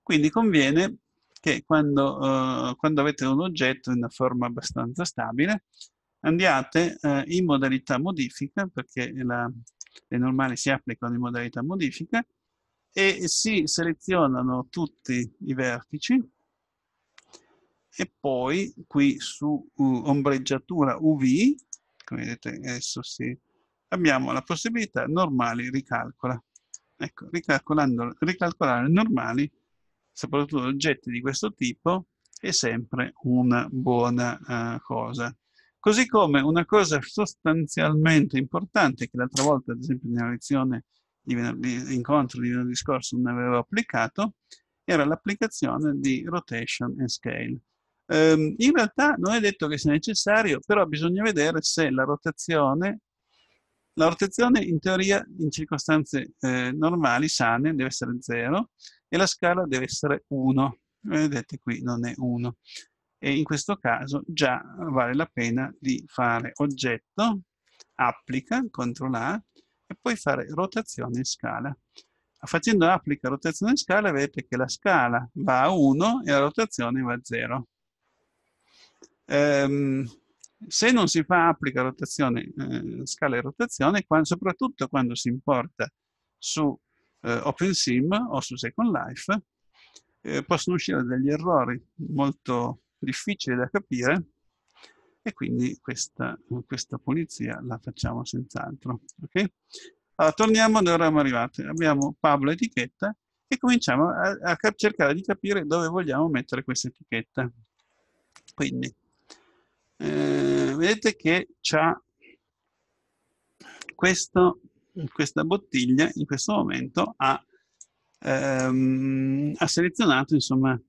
A: quindi conviene che quando, eh, quando avete un oggetto in una forma abbastanza stabile, andiate eh, in modalità modifica, perché la, le normali si applicano in modalità modifica, e si selezionano tutti i vertici, e poi qui su uh, ombreggiatura UV, come vedete adesso si, abbiamo la possibilità normali ricalcola. Ecco, ricalcolando, ricalcolare normali soprattutto oggetti di questo tipo, è sempre una buona eh, cosa. Così come una cosa sostanzialmente importante, che l'altra volta, ad esempio, nella lezione di venerdì, incontro di venerdì scorso non avevo applicato, era l'applicazione di rotation and scale. Um, in realtà non è detto che sia necessario, però bisogna vedere se la rotazione, la rotazione in teoria in circostanze eh, normali, sane, deve essere zero, e la scala deve essere 1. Vedete qui non è 1. E in questo caso già vale la pena di fare oggetto, applica, CTRL A, e poi fare rotazione in scala. Facendo applica rotazione in scala vedete che la scala va a 1 e la rotazione va a 0. Ehm, se non si fa applica rotazione, eh, scala e rotazione, quando, soprattutto quando si importa su eh, OpenSim o su Second Life, eh, possono uscire degli errori molto difficili da capire e quindi questa, questa pulizia la facciamo senz'altro. Okay? Allora, torniamo dove eravamo arrivati. Abbiamo Pablo etichetta e cominciamo a, a cercare di capire dove vogliamo mettere questa etichetta. Quindi, eh, vedete che c'ha questo questa bottiglia in questo momento ha, ehm, ha selezionato, insomma,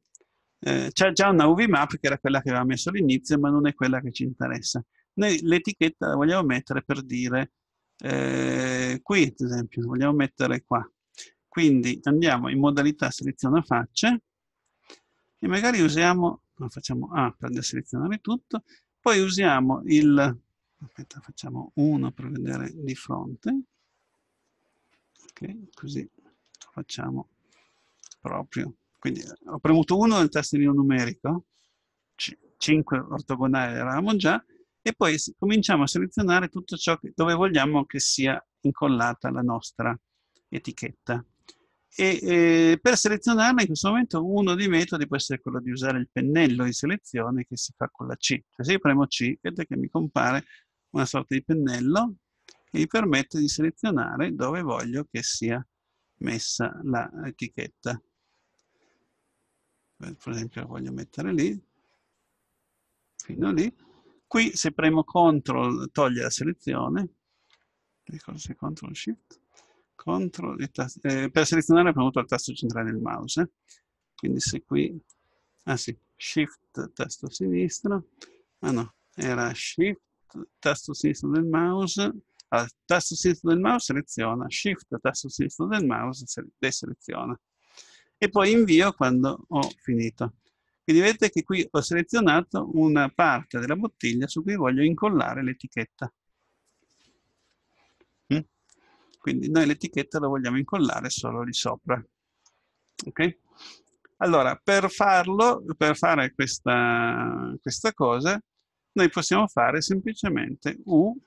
A: eh, c'è già una UV map che era quella che aveva messo all'inizio, ma non è quella che ci interessa. Noi l'etichetta la vogliamo mettere per dire eh, qui, ad esempio, vogliamo mettere qua. Quindi andiamo in modalità seleziona facce e magari usiamo, facciamo A per selezionare tutto, poi usiamo il, aspetta, facciamo 1 per vedere di fronte, ok così facciamo proprio quindi ho premuto 1 nel tastierino numerico 5 ortogonali eravamo già e poi cominciamo a selezionare tutto ciò che, dove vogliamo che sia incollata la nostra etichetta e eh, per selezionarla in questo momento uno dei metodi può essere quello di usare il pennello di selezione che si fa con la C. Cioè se io premo C, vedete che mi compare una sorta di pennello e mi permette di selezionare dove voglio che sia messa l'etichetta. Eh, per esempio la voglio mettere lì, fino lì. Qui se premo CTRL toglie la selezione, ricordo se CTRL SHIFT, CTRL, eh, per selezionare ho premuto il tasto centrale del mouse, quindi se qui, ah sì, SHIFT tasto sinistro, ah no, era SHIFT tasto sinistro del mouse, allora, tasto sinistro del mouse seleziona, shift tasto sinistro del mouse deseleziona e poi invio quando ho finito. Quindi vedete che qui ho selezionato una parte della bottiglia su cui voglio incollare l'etichetta. Mm? Quindi noi l'etichetta la vogliamo incollare solo lì sopra. Okay? Allora, per farlo, per fare questa, questa cosa, noi possiamo fare semplicemente U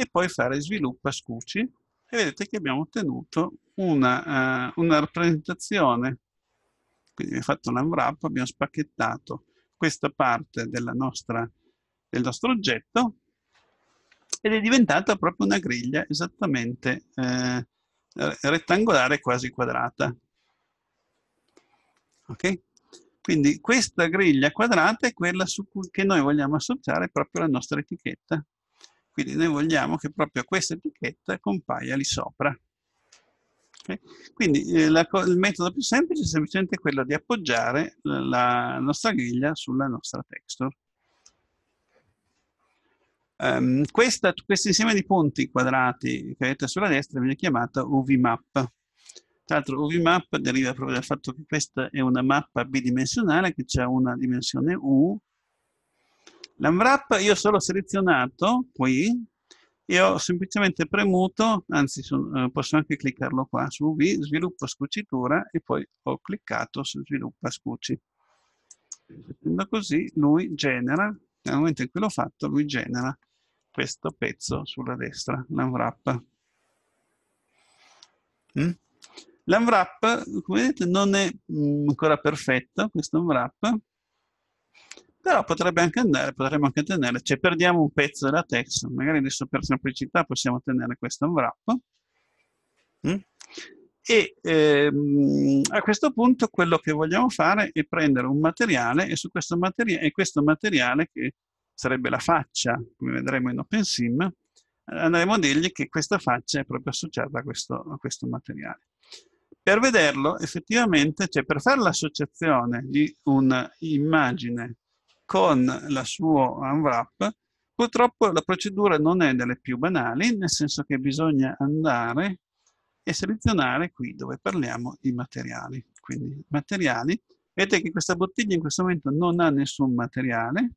A: e poi fare sviluppa scucci e vedete che abbiamo ottenuto una, uh, una rappresentazione. Quindi abbiamo fatto un unwrap, abbiamo spacchettato questa parte nostra, del nostro oggetto ed è diventata proprio una griglia esattamente eh, rettangolare quasi quadrata. Ok? Quindi questa griglia quadrata è quella su cui, che noi vogliamo associare proprio la nostra etichetta. Quindi noi vogliamo che proprio questa etichetta compaia lì sopra. Okay? Quindi eh, la, il metodo più semplice è semplicemente quello di appoggiare la nostra griglia sulla nostra texture. Um, questo insieme di punti quadrati che vedete sulla destra viene chiamato UV-map. Tra l'altro UV-map deriva proprio dal fatto che questa è una mappa bidimensionale che ha una dimensione U L'unwrap io solo ho selezionato qui e ho semplicemente premuto, anzi eh, posso anche cliccarlo qua su V, sviluppo scucitura e poi ho cliccato su sviluppa scuci. Facendo così lui genera, nel momento in cui l'ho fatto lui genera questo pezzo sulla destra, l'unwrap. Mm? L'unwrap, come vedete, non è mm, ancora perfetto, questo unwrap, però potrebbe anche andare, potremmo anche tenere, cioè perdiamo un pezzo della text, magari adesso per semplicità possiamo tenere questo unwrap, mm? e ehm, a questo punto quello che vogliamo fare è prendere un materiale e, su questo, materia e questo materiale che sarebbe la faccia, come vedremo in OpenSim, andremo a dirgli che questa faccia è proprio associata a questo, a questo materiale. Per vederlo, effettivamente, cioè per fare l'associazione di un'immagine con la sua unwrap. Purtroppo la procedura non è delle più banali, nel senso che bisogna andare e selezionare qui dove parliamo i materiali. Quindi materiali, vedete che questa bottiglia in questo momento non ha nessun materiale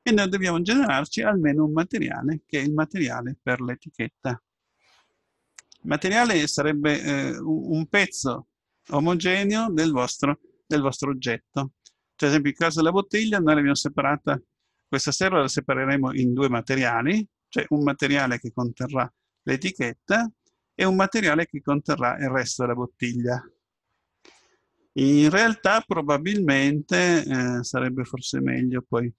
A: e noi dobbiamo generarci almeno un materiale che è il materiale per l'etichetta. Il materiale sarebbe eh, un pezzo omogeneo del vostro, del vostro oggetto per esempio il caso della bottiglia noi l'abbiamo separata, questa sera la separeremo in due materiali, cioè un materiale che conterrà l'etichetta e un materiale che conterrà il resto della bottiglia. In realtà probabilmente eh, sarebbe forse meglio poi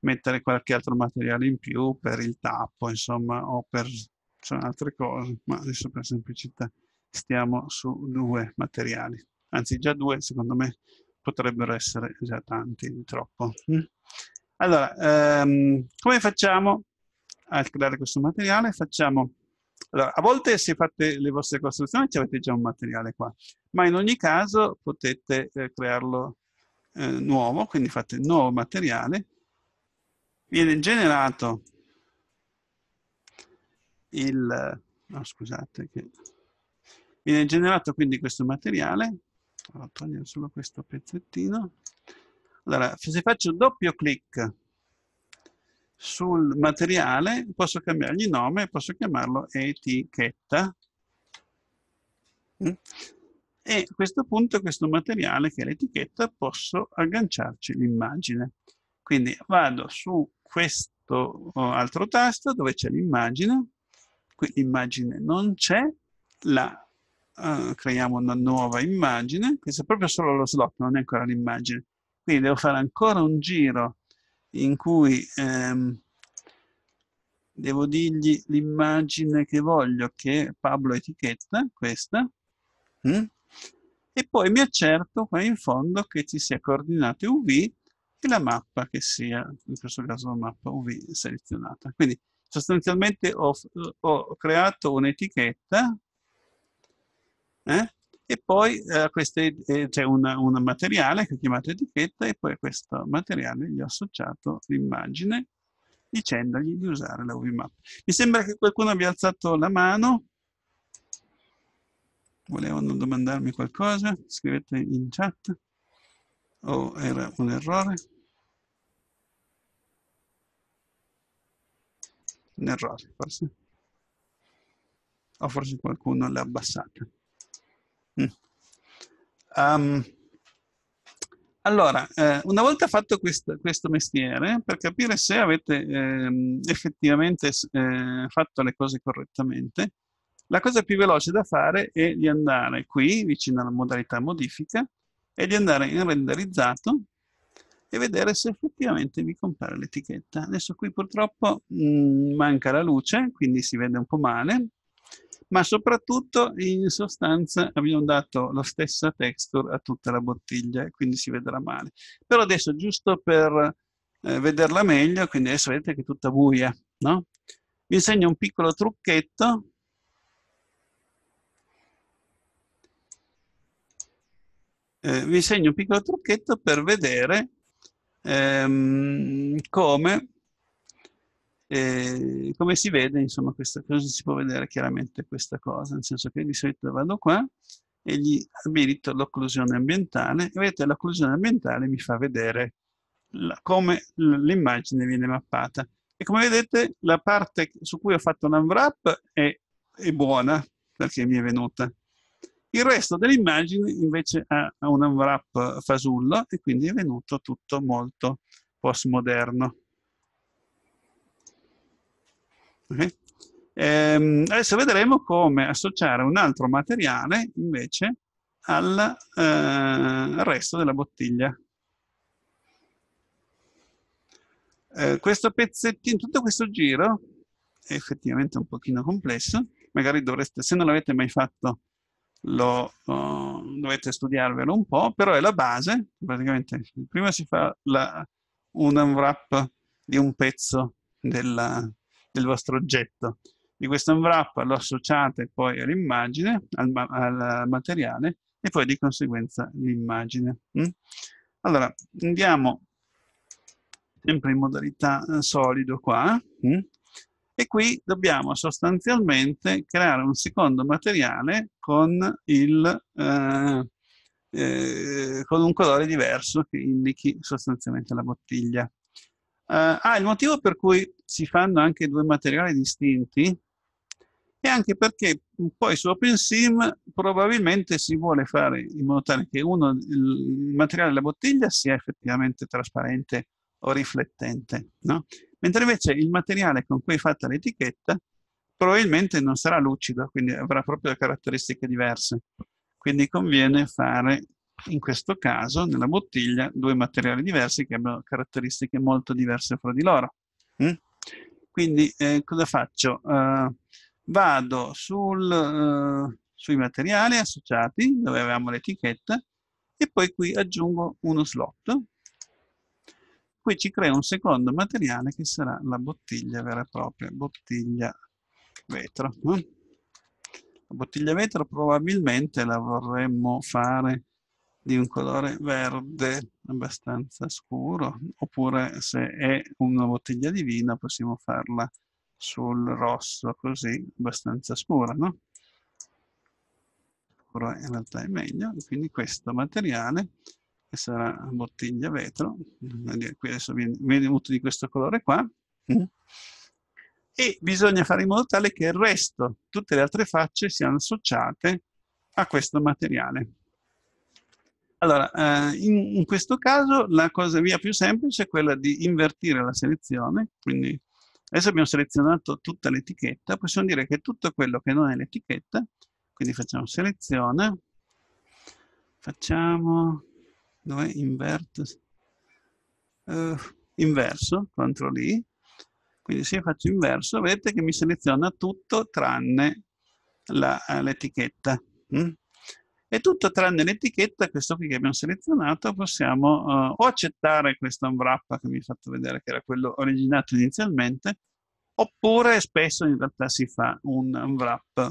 A: mettere qualche altro materiale in più per il tappo, insomma, o per insomma, cioè, altre cose, ma adesso per semplicità stiamo su due materiali, anzi già due secondo me potrebbero essere già tanti troppo. Mm. Allora, ehm, come facciamo a creare questo materiale? Facciamo, allora, a volte se fate le vostre costruzioni ci avete già un materiale qua, ma in ogni caso potete eh, crearlo eh, nuovo, quindi fate nuovo materiale, viene generato il... no scusate che... Viene generato quindi questo materiale allora, ah, togliere solo questo pezzettino allora se faccio doppio clic sul materiale posso cambiargli nome posso chiamarlo etichetta mm. e a questo punto questo materiale che è l'etichetta posso agganciarci l'immagine quindi vado su questo oh, altro tasto dove c'è l'immagine qui l'immagine non c'è la Ah, creiamo una nuova immagine, questo è proprio solo lo slot, non è ancora l'immagine, quindi devo fare ancora un giro in cui ehm, devo dirgli l'immagine che voglio, che Pablo etichetta, questa, mm? e poi mi accerto qua in fondo che ci sia coordinate UV e la mappa che sia, in questo caso la mappa UV selezionata. Quindi sostanzialmente ho, ho creato un'etichetta eh? e poi eh, eh, c'è un, un, materiale che ho chiamato etichetta e poi a questo materiale gli ho associato l'immagine dicendogli di usare la UVMAP. Mi sembra che qualcuno abbia alzato la mano. Volevano domandarmi qualcosa? Scrivete in chat. O oh, era un errore? Un errore, forse. O forse qualcuno l'ha abbassata. Um, allora, eh, una volta fatto questo, questo, mestiere, per capire se avete eh, effettivamente eh, fatto le cose correttamente, la cosa più veloce da fare è di andare qui, vicino alla modalità modifica, e di andare in renderizzato e vedere se effettivamente vi compare l'etichetta. Adesso qui purtroppo mh, mm, manca la luce, quindi si vede un po' male, ma soprattutto in sostanza abbiamo dato la stessa texture a tutta la bottiglia, quindi si vedrà male. Però adesso, giusto per eh, vederla meglio, quindi adesso vedete che è tutta buia, no? Vi insegno un piccolo trucchetto. Eh, vi insegno un piccolo trucchetto per vedere ehm, come e come si vede, insomma, questa cosa si può vedere chiaramente questa cosa, nel senso che di solito vado qua e gli abilito l'occlusione ambientale, e vedete l'occlusione ambientale mi fa vedere la, come l'immagine viene mappata. E come vedete la parte su cui ho fatto l'unwrap è, è buona, perché mi è venuta. Il resto dell'immagine invece ha un unwrap fasullo e quindi è venuto tutto molto postmoderno. Okay? Ehm, adesso vedremo come associare un altro materiale invece al, eh, al resto della bottiglia. Eh, questo pezzettino, tutto questo giro è effettivamente un pochino complesso, magari dovreste, se non l'avete mai fatto, lo, oh, dovete studiarvelo un po', però è la base, praticamente prima si fa la, un unwrap di un pezzo della, del vostro oggetto. Di questo unwrap lo associate poi all'immagine, al, ma al, materiale e poi di conseguenza l'immagine. Mm? Allora, andiamo sempre in modalità eh, solido qua mm? e qui dobbiamo sostanzialmente creare un secondo materiale con, il, eh, eh, con un colore diverso che indichi sostanzialmente la bottiglia. Eh, ah, il motivo per cui si fanno anche due materiali distinti è anche perché poi su OpenSim probabilmente si vuole fare in modo tale che uno, il materiale della bottiglia sia effettivamente trasparente o riflettente, no? mentre invece il materiale con cui è fatta l'etichetta probabilmente non sarà lucido, quindi avrà proprio caratteristiche diverse. Quindi conviene fare in questo caso nella bottiglia due materiali diversi che hanno caratteristiche molto diverse fra di loro. Mm? Quindi eh, cosa faccio? Uh, vado sul, uh, sui materiali associati dove avevamo l'etichetta e poi qui aggiungo uno slot. Qui ci crea un secondo materiale che sarà la bottiglia vera e propria, bottiglia vetro. Mm? La bottiglia vetro probabilmente la vorremmo fare di un colore verde abbastanza scuro, oppure se è una bottiglia di vino possiamo farla sul rosso così, abbastanza scura, no? Scuro in realtà è meglio, quindi questo materiale che sarà bottiglia vetro, qui adesso viene, viene venuto di questo colore qua, mm. e bisogna fare in modo tale che il resto, tutte le altre facce siano associate a questo materiale. Allora, eh, in, in, questo caso la cosa via più semplice è quella di invertire la selezione, quindi adesso abbiamo selezionato tutta l'etichetta, possiamo dire che tutto quello che non è l'etichetta, quindi facciamo selezione, facciamo, dove invert, uh, inverso, CTRL I, quindi se io faccio inverso vedete che mi seleziona tutto tranne eh, l'etichetta. Mm? E tutto tranne l'etichetta, questo qui che abbiamo selezionato, possiamo uh, o accettare questo unwrap che vi ho fatto vedere, che era quello originato inizialmente, oppure spesso in realtà si fa un unwrap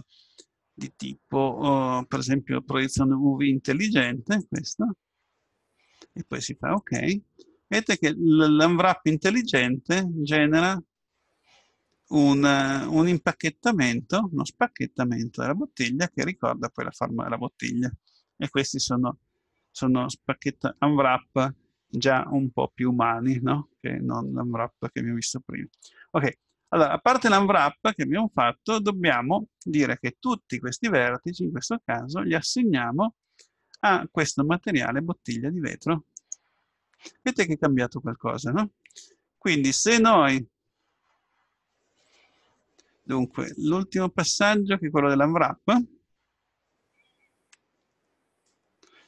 A: di tipo, uh, per esempio, proiezione UV intelligente, questa, e poi si fa ok. Vedete che l'unwrap intelligente genera un, eh, un, impacchettamento, uno spacchettamento della bottiglia che ricorda poi la forma della bottiglia. E questi sono, sono spacchetta, unwrap già un po' più umani, no? Che non l'unwrap che abbiamo visto prima. Ok, allora, a parte l'unwrap che abbiamo fatto, dobbiamo dire che tutti questi vertici, in questo caso, li assegniamo a questo materiale bottiglia di vetro. Vedete che è cambiato qualcosa, no? Quindi se noi Dunque, l'ultimo passaggio che è quello dell'unwrap.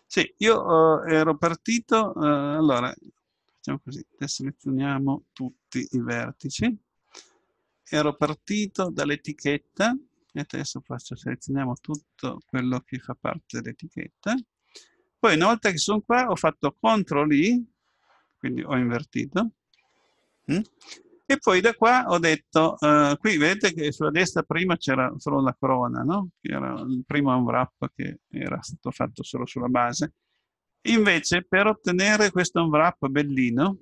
A: Sì, io eh, ero partito, eh, allora, facciamo così, deselezioniamo tutti i vertici. Ero partito dall'etichetta e adesso faccio, selezioniamo tutto quello che fa parte dell'etichetta. Poi una volta che sono qua ho fatto CTRL I, quindi ho invertito, mh? Mm? E poi da qua ho detto, uh, qui vedete che sulla destra prima c'era solo la corona, no? che era il primo unwrap che era stato fatto solo sulla base. Invece per ottenere questo unwrap bellino,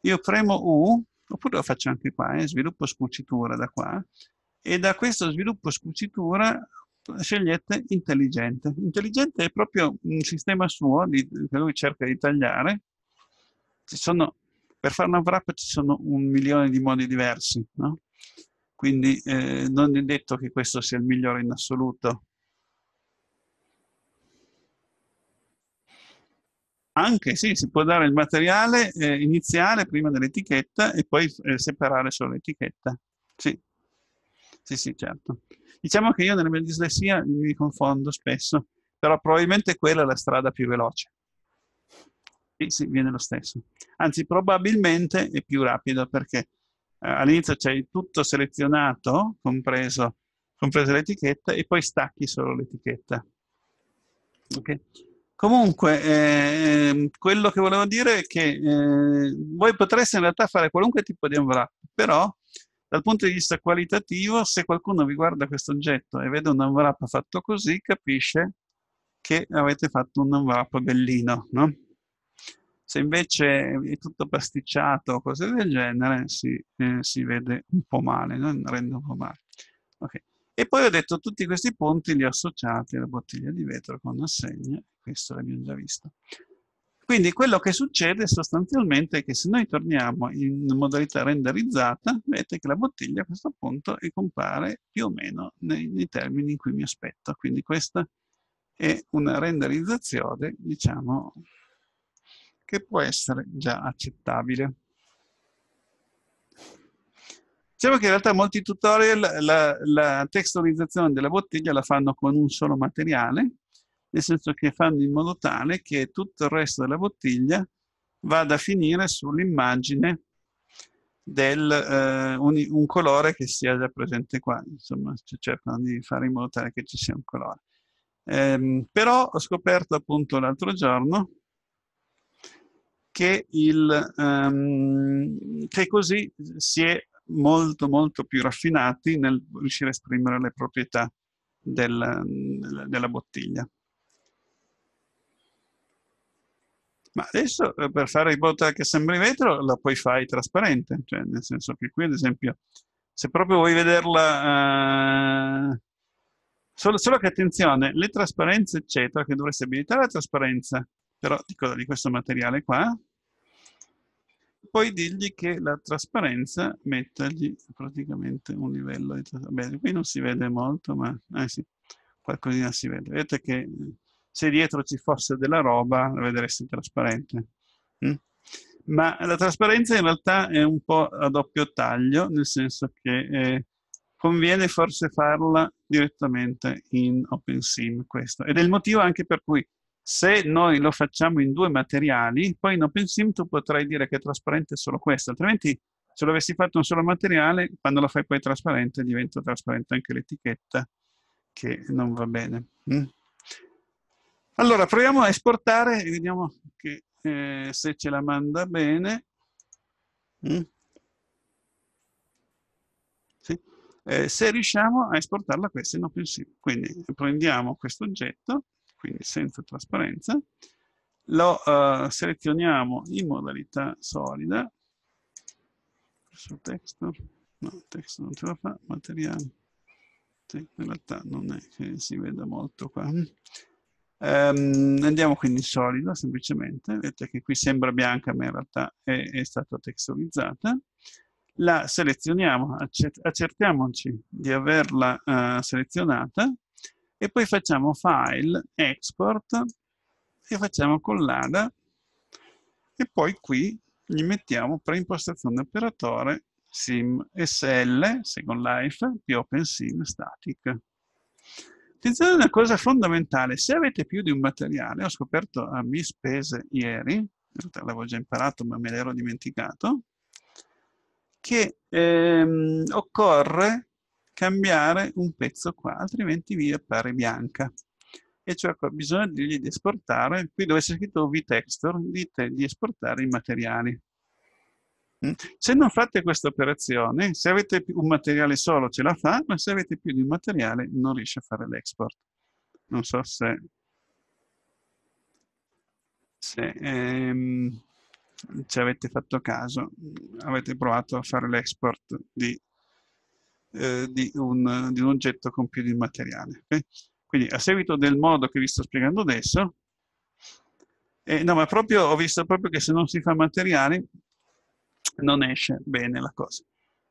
A: io premo U, oppure lo faccio anche qua, eh, sviluppo scucitura da qua, e da questo sviluppo scucitura scegliete intelligente. Intelligente è proprio un sistema suo di, che lui cerca di tagliare. Ci sono per fare una wrap ci sono un milione di modi diversi, no? Quindi eh, non è detto che questo sia il migliore in assoluto. Anche sì, si può dare il materiale eh, iniziale prima dell'etichetta e poi eh, separare solo l'etichetta. Sì. sì, sì, certo. Diciamo che io nella mia dislessia mi confondo spesso, però probabilmente quella è la strada più veloce. Sì, sì, viene lo stesso. Anzi, probabilmente è più rapido perché eh, all'inizio c'è tutto selezionato, compreso, compresa l'etichetta, e poi stacchi solo l'etichetta. Okay. Comunque, eh, quello che volevo dire è che eh, voi potreste in realtà fare qualunque tipo di unwrap, però dal punto di vista qualitativo, se qualcuno vi guarda questo oggetto e vede un unwrap fatto così, capisce che avete fatto un unwrap bellino, no? Se invece è tutto pasticciato, o cose del genere, si, eh, si vede un po' male, non rende un po' male. Okay. E poi ho detto tutti questi punti li ho associati alla bottiglia di vetro con una segna, questo l'abbiamo già visto. Quindi quello che succede sostanzialmente è che se noi torniamo in modalità renderizzata, vedete che la bottiglia a questo punto compare più o meno nei, nei termini in cui mi aspetto. Quindi questa è una renderizzazione, diciamo, che può essere già accettabile. Diciamo che in realtà molti tutorial la, la texturizzazione della bottiglia la fanno con un solo materiale, nel senso che fanno in modo tale che tutto il resto della bottiglia vada a finire sull'immagine del eh, un, un, colore che sia già presente qua. Insomma, cercano di fare in modo tale che ci sia un colore. Ehm, però ho scoperto appunto l'altro giorno che, il, um, che così si è molto molto più raffinati nel riuscire a esprimere le proprietà del, della bottiglia. Ma adesso eh, per fare i botta che sembri vetro la puoi fare trasparente, cioè nel senso che qui ad esempio se proprio vuoi vederla... Uh, solo, solo che attenzione, le trasparenze eccetera, che dovresti abilitare la trasparenza, però di, cosa, di questo materiale qua, poi dirgli che la trasparenza mettagli praticamente un livello di trasparenza. qui non si vede molto, ma eh sì, qualcosina si vede. Vedete che eh, se dietro ci fosse della roba, la vedreste trasparente. Mm? Ma la trasparenza in realtà è un po' a doppio taglio, nel senso che eh, conviene forse farla direttamente in OpenSim, questo. Ed è il motivo anche per cui se noi lo facciamo in due materiali, poi in OpenSim tu potrai dire che è trasparente solo questo, altrimenti se lo avessi fatto un solo materiale, quando lo fai poi trasparente diventa trasparente anche l'etichetta, che non va bene. Mm. Allora, proviamo a esportare vediamo che, eh, se ce la manda bene. Mm. Sì. Eh, se riusciamo a esportarla questa in OpenSim. Quindi prendiamo questo oggetto, quindi senza trasparenza, lo uh, selezioniamo in modalità solida, sul testo, no, testo non ce la fa, materiale, in realtà non è che si veda molto qua. Um, andiamo quindi in solido, semplicemente, vedete che qui sembra bianca, ma in realtà è, è stata texturizzata. La selezioniamo, accertiamoci di averla uh, selezionata, e poi facciamo file, export e facciamo collana e poi qui gli mettiamo preimpostazione operatore sim sl, second life, più open sim static. Attenzione a una cosa fondamentale, se avete più di un materiale, ho scoperto a mie spese ieri, l'avevo già imparato ma me l'ero dimenticato, che ehm, occorre cambiare un pezzo qua, altrimenti vi appare bianca. E cioè qua bisogna dirgli di esportare, qui dove c'è scritto vtextor, dite di esportare i materiali. Mm? Se non fate questa operazione, se avete un materiale solo ce la fa, ma se avete più di un materiale non riesce a fare l'export. Non so se... se ehm, ci avete fatto caso, avete provato a fare l'export di eh, di, un, di, un, oggetto con più di un materiale. Okay? Quindi a seguito del modo che vi sto spiegando adesso, eh, no, ma proprio, ho visto proprio che se non si fa materiali non esce bene la cosa.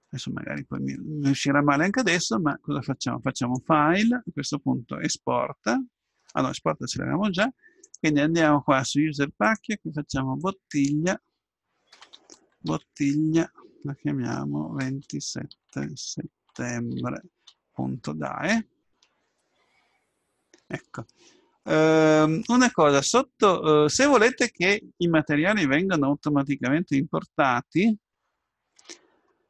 A: Adesso magari poi mi, uscirà male anche adesso, ma cosa facciamo? Facciamo file, a questo punto esporta, ah no, esporta ce l'avevamo già, quindi andiamo qua su user pack, qui facciamo bottiglia, bottiglia, la chiamiamo 27, 7, settembre.dae. Ecco. Um, una cosa, sotto, uh, se volete che i materiali vengano automaticamente importati,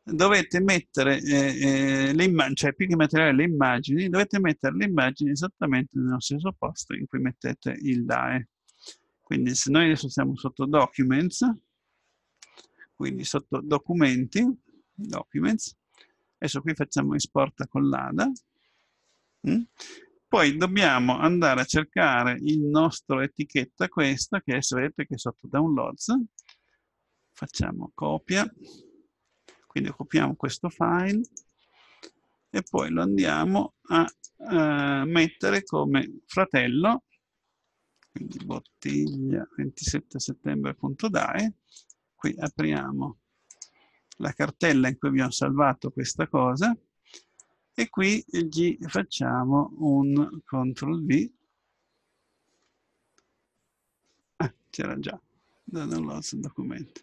A: dovete mettere eh, eh, le immagini, cioè più che materiali le immagini, dovete mettere le immagini esattamente nello stesso posto in cui mettete il DAE. Quindi se noi adesso siamo sotto Documents, quindi sotto Documenti, Documents, Adesso qui facciamo esporta con l'ADA. Mm? Poi dobbiamo andare a cercare il nostro etichetta, questa, che adesso vedete che è sotto downloads. Facciamo copia. Quindi copiamo questo file e poi lo andiamo a, a eh, mettere come fratello, quindi bottiglia 27 settembre.dai. Qui apriamo la cartella in cui abbiamo salvato questa cosa e qui gli facciamo un CTRL V. Ah, c'era già, da il documento.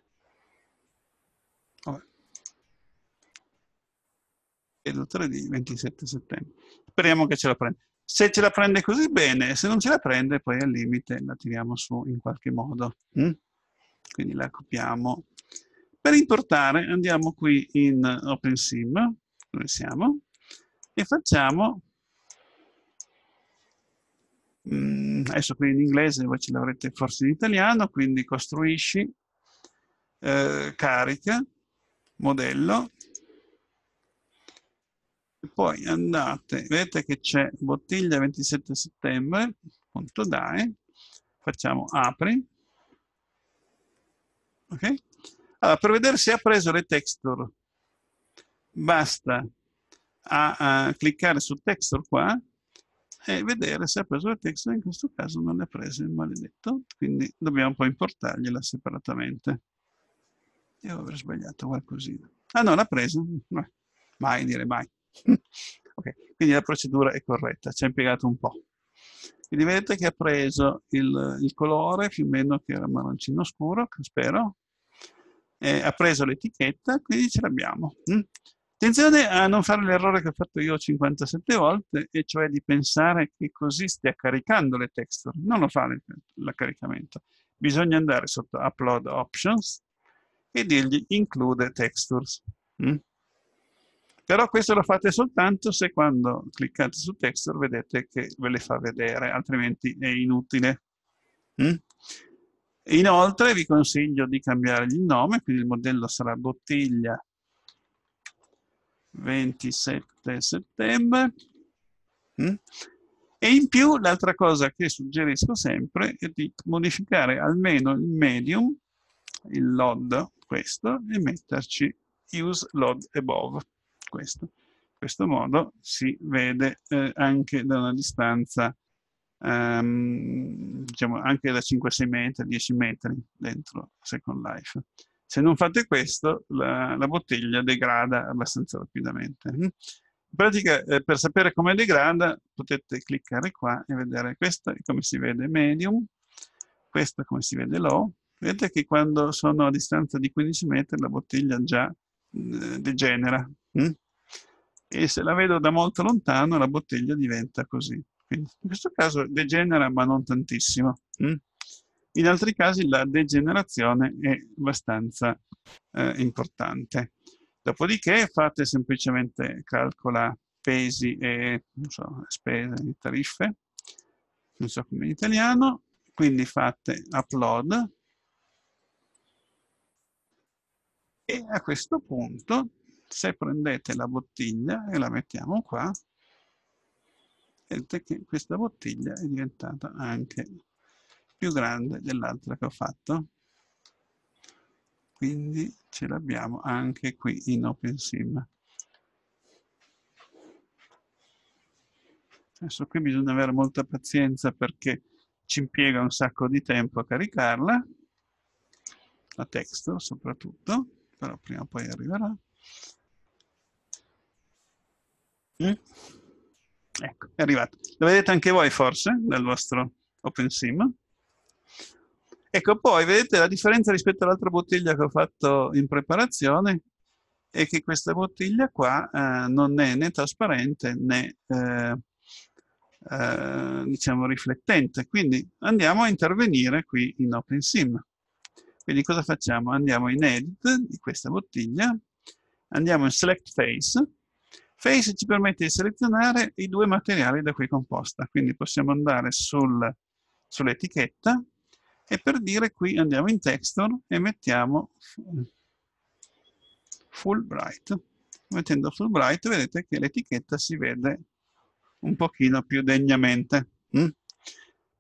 A: Vedo 3D 27 settembre. Speriamo che ce la prenda. Se ce la prende così bene, se non ce la prende poi al limite la tiriamo su in qualche modo. Mm? Quindi la copiamo per importare andiamo qui in OpenSim, dove siamo, e facciamo, mm, adesso qui in inglese, voi ce l'avrete forse in italiano, quindi costruisci, eh, carica, modello, e poi andate, vedete che c'è bottiglia 27 settembre, punto DAE, facciamo apri, ok? Allora, per vedere se ha preso le texture, basta a, a cliccare su texture qua e vedere se ha preso le texture. In questo caso non le ha prese, maledetto. Quindi dobbiamo poi importargliela separatamente. Devo aver sbagliato qualcosina. Ah no, l'ha presa? Mai dire mai. ok Quindi la procedura è corretta, ci ha impiegato un po'. Quindi vedete che ha preso il, il colore più o meno che era marroncino scuro, spero, eh, ha preso l'etichetta, quindi ce l'abbiamo. Mm? Attenzione a non fare l'errore che ho fatto io 57 volte, e cioè di pensare che così stia caricando le texture. Non lo fa il caricamento. Bisogna andare sotto Upload Options e dirgli Include Textures. Mm? Però questo lo fate soltanto se quando cliccate su Texture vedete che ve le fa vedere, altrimenti è inutile. Mm? Inoltre vi consiglio di cambiare il nome, quindi il modello sarà bottiglia 27 settembre. Mm? E in più l'altra cosa che suggerisco sempre è di modificare almeno il medium, il load, questo, e metterci use LOD above, questo. In questo modo si vede eh, anche da una distanza ehm, diciamo anche da 5-6 metri, 10 metri dentro Second Life. Se non fate questo, la, la bottiglia degrada abbastanza rapidamente. Mm? In pratica, eh, per sapere come degrada, potete cliccare qua e vedere questa come si vede medium, questa come si vede low. Vedete che quando sono a distanza di 15 metri la bottiglia già eh, degenera. Hm? E se la vedo da molto lontano, la bottiglia diventa così in questo caso degenera, ma non tantissimo. Mm? In altri casi la degenerazione è abbastanza eh, importante. Dopodiché fate semplicemente calcola pesi e so, spese e tariffe, non so come in italiano, quindi fate upload e a questo punto se prendete la bottiglia e la mettiamo qua, vedete che questa bottiglia è diventata anche più grande dell'altra che ho fatto quindi ce l'abbiamo anche qui in OpenSim adesso qui bisogna avere molta pazienza perché ci impiega un sacco di tempo a caricarla la texture soprattutto però prima o poi arriverà mm. Ecco, è arrivato. Lo vedete anche voi forse nel vostro OpenSim? Ecco, poi vedete la differenza rispetto all'altra bottiglia che ho fatto in preparazione è che questa bottiglia qua eh, non è né trasparente né eh, eh, diciamo riflettente. Quindi andiamo a intervenire qui in OpenSim. Quindi cosa facciamo? Andiamo in Edit di questa bottiglia, andiamo in Select Face, Face ci permette di selezionare i due materiali da cui è composta, quindi possiamo andare sul, sull'etichetta e per dire qui andiamo in texture e mettiamo full bright. Mettendo full bright vedete che l'etichetta si vede un pochino più degnamente. Mm?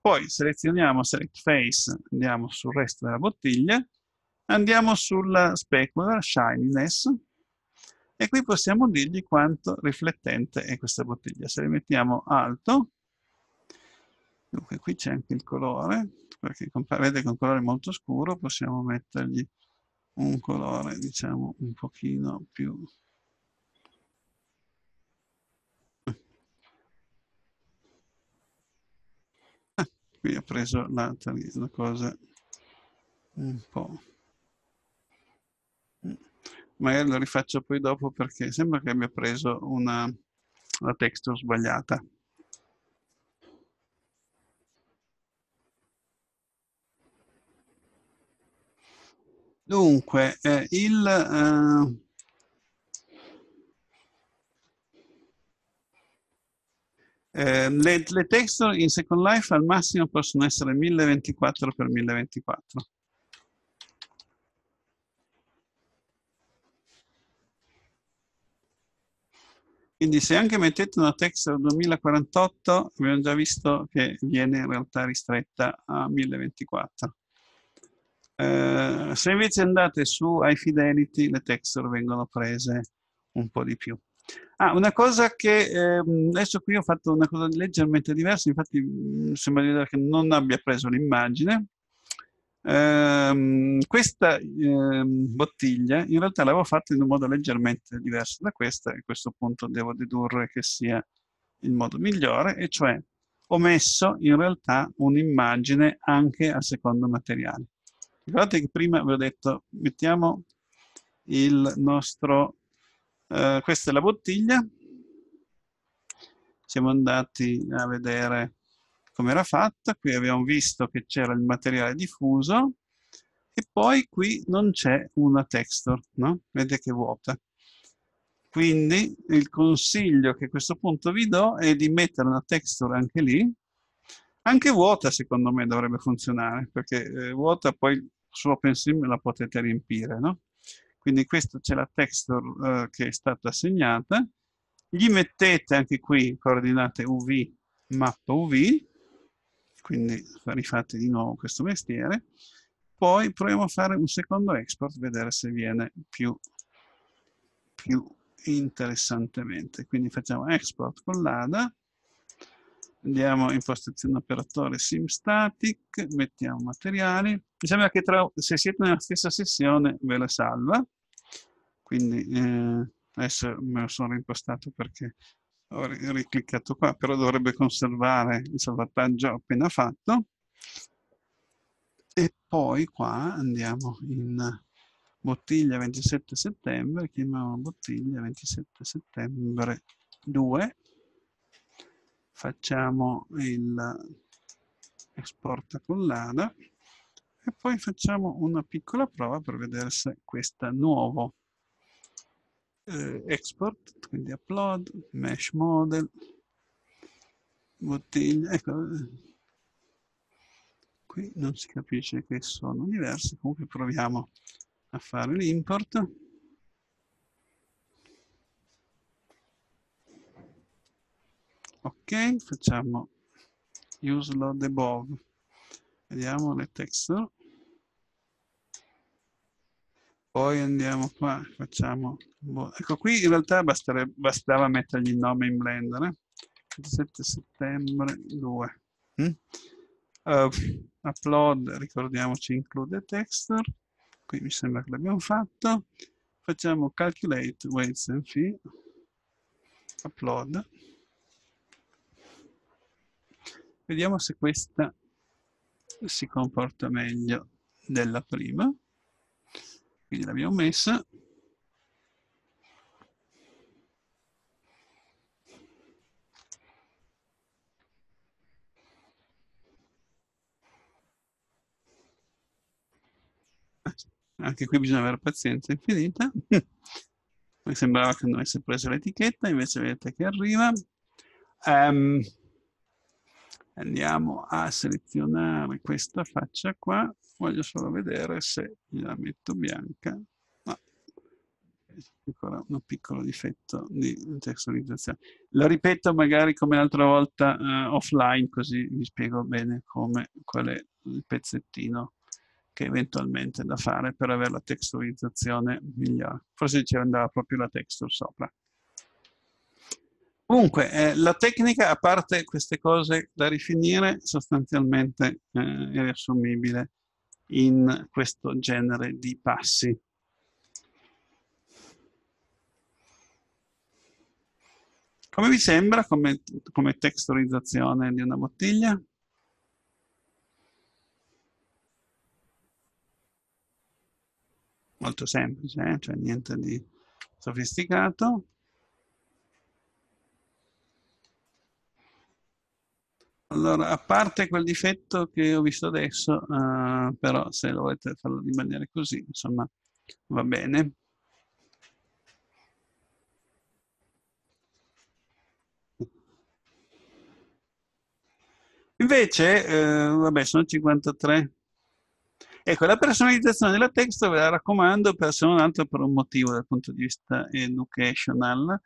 A: Poi selezioniamo Select Face, andiamo sul resto della bottiglia, andiamo sulla Specular Shininess, e qui possiamo dirgli quanto riflettente è questa bottiglia. Se le mettiamo alto, dunque qui c'è anche il colore, perché vede che è un colore molto scuro, possiamo mettergli un colore, diciamo, un pochino più... Ah, qui ho preso la, la cosa un po' magari lo rifaccio poi dopo perché sembra che abbia preso una, una texture sbagliata. Dunque, eh, il... Eh, Eh, le, le texture in Second Life al massimo possono essere 1024 x 1024. Quindi se anche mettete una texture 2048, abbiamo già visto che viene in realtà ristretta a 1024. Eh, se invece andate su iFidelity, le texture vengono prese un po' di più. Ah, una cosa che ehm, adesso qui ho fatto una cosa leggermente diversa, infatti mm, sembra di vedere che non abbia preso l'immagine, Ehm, questa ehm, bottiglia in realtà l'avevo fatta in un modo leggermente diverso da questa, e a questo punto devo dedurre che sia il modo migliore, e cioè ho messo in realtà un'immagine anche a secondo materiale. Ricordate che prima vi ho detto, mettiamo il nostro, eh, questa è la bottiglia, siamo andati a vedere come era fatta, qui abbiamo visto che c'era il materiale diffuso e poi qui non c'è una texture, no? Vedete che è vuota. Quindi il consiglio che a questo punto vi do è di mettere una texture anche lì, anche vuota secondo me dovrebbe funzionare, perché eh, vuota poi su OpenSim la potete riempire, no? Quindi questa c'è la texture eh, che è stata assegnata, gli mettete anche qui coordinate UV, mappa UV, quindi rifate di nuovo questo mestiere. Poi proviamo a fare un secondo export, vedere se viene più, più interessantemente. Quindi facciamo export con l'ADA, andiamo in postazione operatore sim static, mettiamo materiali. Mi sembra che tra, se siete nella stessa sessione ve la salva, quindi eh, adesso me lo sono impostato perché ho ricliccato qua, però dovrebbe conservare il salvataggio appena fatto. E poi qua andiamo in bottiglia 27 settembre, chiamiamo bottiglia 27 settembre 2, facciamo il esporta collana e poi facciamo una piccola prova per vedere se questa è nuovo eh, export, quindi upload, mesh model, bottiglia, ecco, eh. qui non si capisce che sono diversi, comunque proviamo a fare l'import. Ok, facciamo use load above, vediamo le texture. Poi andiamo qua, facciamo... Boh, ecco, qui in realtà bastava mettergli il nome in Blender. Eh? 27 settembre 2. Mm? Uh, upload, ricordiamoci, include texture. Qui mi sembra che l'abbiamo fatto. Facciamo calculate weights and fee. Upload. Vediamo se questa si comporta meglio della prima quindi l'abbiamo messa. Anche qui bisogna avere pazienza infinita. Mi sembrava che non avesse preso l'etichetta, invece vedete che arriva. Um, andiamo a selezionare questa faccia qua, voglio solo vedere se la metto bianca, ma no. ancora un piccolo difetto di testualizzazione. La ripeto magari come l'altra volta uh, offline, così vi spiego bene come, qual è il pezzettino che eventualmente è da fare per avere la texturizzazione migliore. Forse ci andava proprio la texture sopra. Comunque, eh, la tecnica, a parte queste cose da rifinire, sostanzialmente eh, è riassumibile in questo genere di passi. Come vi sembra come, come texturizzazione di una bottiglia? Molto semplice, eh? cioè niente di sofisticato. Allora, a parte quel difetto che ho visto adesso, uh, però se lo volete farlo rimanere così, insomma, va bene. Invece, eh, vabbè, sono 53. Ecco, la personalizzazione della text ve la raccomando per se non altro per un motivo dal punto di vista educational,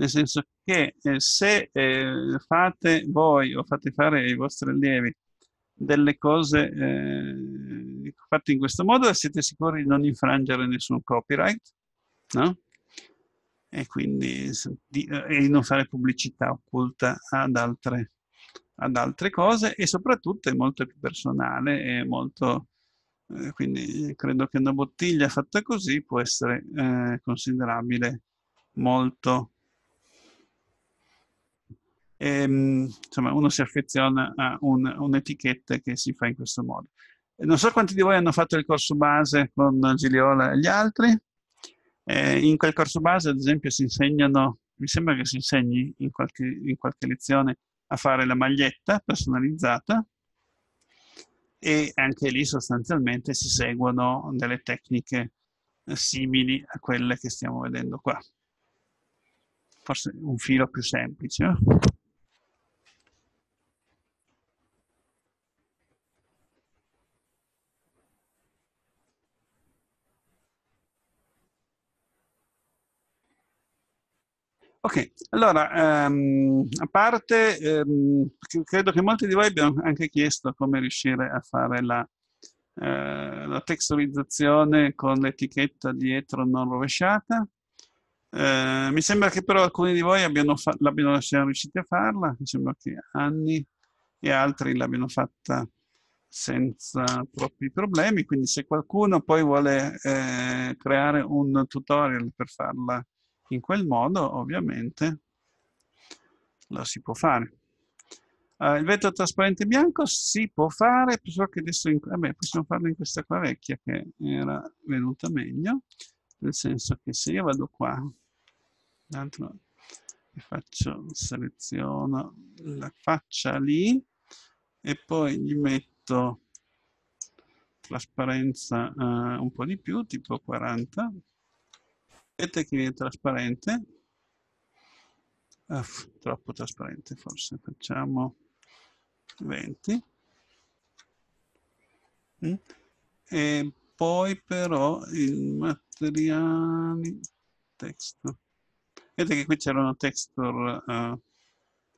A: nel senso che eh, se eh, fate voi o fate fare ai vostri allievi delle cose eh, fatte in questo modo, siete sicuri di non infrangere nessun copyright, no? E quindi di, eh, e non fare pubblicità occulta ad altre, ad altre cose e soprattutto è molto più personale e molto eh, quindi credo che una bottiglia fatta così può essere eh, considerabile molto e, ehm, insomma, uno si affeziona a un, un'etichetta che si fa in questo modo. Non so quanti di voi hanno fatto il corso base con Giliola e gli altri. Eh, in quel corso base, ad esempio, si insegnano, mi sembra che si insegni in qualche, in qualche lezione a fare la maglietta personalizzata e anche lì sostanzialmente si seguono delle tecniche eh, simili a quelle che stiamo vedendo qua. Forse un filo più semplice. Eh? Ok, allora, um, a parte, um, credo che molti di voi abbiano anche chiesto come riuscire a fare la, uh, la texturizzazione con l'etichetta dietro non rovesciata. Uh, mi sembra che però alcuni di voi abbiano l'abbiano, siano riusciti a farla, mi sembra che Anni e altri l'abbiano fatta senza troppi problemi, quindi se qualcuno poi vuole eh, creare un tutorial per farla in quel modo, ovviamente, lo si può fare. Uh, il vetro trasparente bianco si può fare, so che adesso in, vabbè, possiamo farlo in questa qua vecchia che era venuta meglio, nel senso che se io vado qua, l'altro faccio, seleziono la faccia lì e poi gli metto trasparenza uh, un po' di più, tipo 40, vedete che viene trasparente. Uff, troppo trasparente forse, facciamo 20. Mm. E poi però i materiali testo. Vedete che qui c'era una texture uh,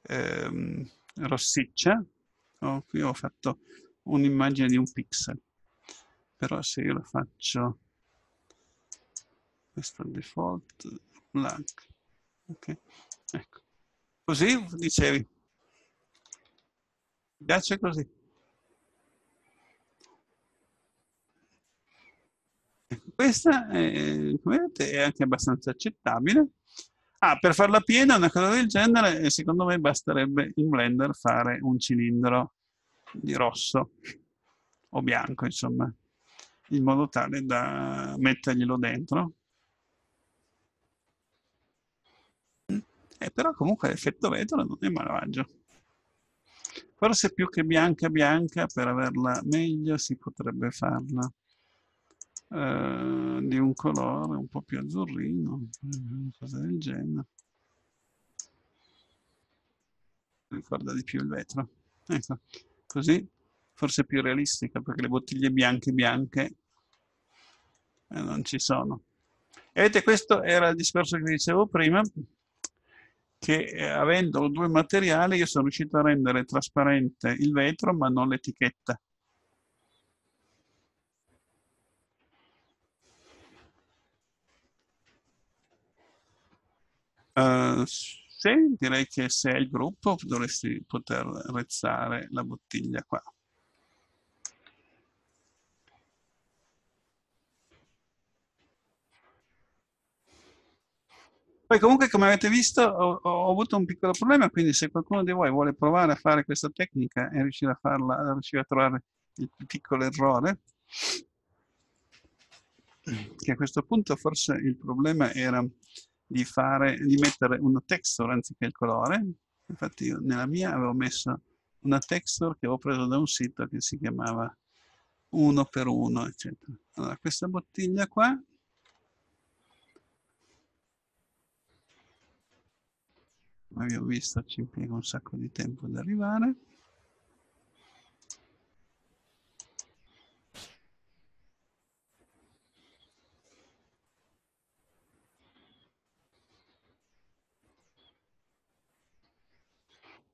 A: ehm, rossiccia. Oh, qui ho fatto un'immagine di un pixel. Però se io la faccio questo è il default blank ok ecco così dicevi mi piace così ecco, questa è, come vedete è anche abbastanza accettabile ah per farla piena una cosa del genere eh, secondo me basterebbe in blender fare un cilindro di rosso o bianco insomma in modo tale da metterglielo dentro eh, però comunque l'effetto vetro non è malvagio. Forse più che bianca bianca, per averla meglio, si potrebbe farla eh, di un colore un po' più azzurrino, cosa del genere. Ricorda di più il vetro. Ecco, così forse più realistica, perché le bottiglie bianche bianche eh, non ci sono. E vedete, questo era il discorso che vi dicevo prima, che eh, avendo due materiali io sono riuscito a rendere trasparente il vetro ma non l'etichetta. Uh, sì, direi che se è il gruppo dovresti poter rezzare la bottiglia qua. Poi comunque, come avete visto, ho, ho, avuto un piccolo problema, quindi se qualcuno di voi vuole provare a fare questa tecnica e riuscire a farla, riuscire a trovare il piccolo errore, che a questo punto forse il problema era di, fare, di mettere una texture anziché il colore. Infatti io nella mia avevo messo una texture che ho preso da un sito che si chiamava 1 per 1, eccetera. Allora, questa bottiglia qua abbiamo visto ci impiega un sacco di tempo ad arrivare.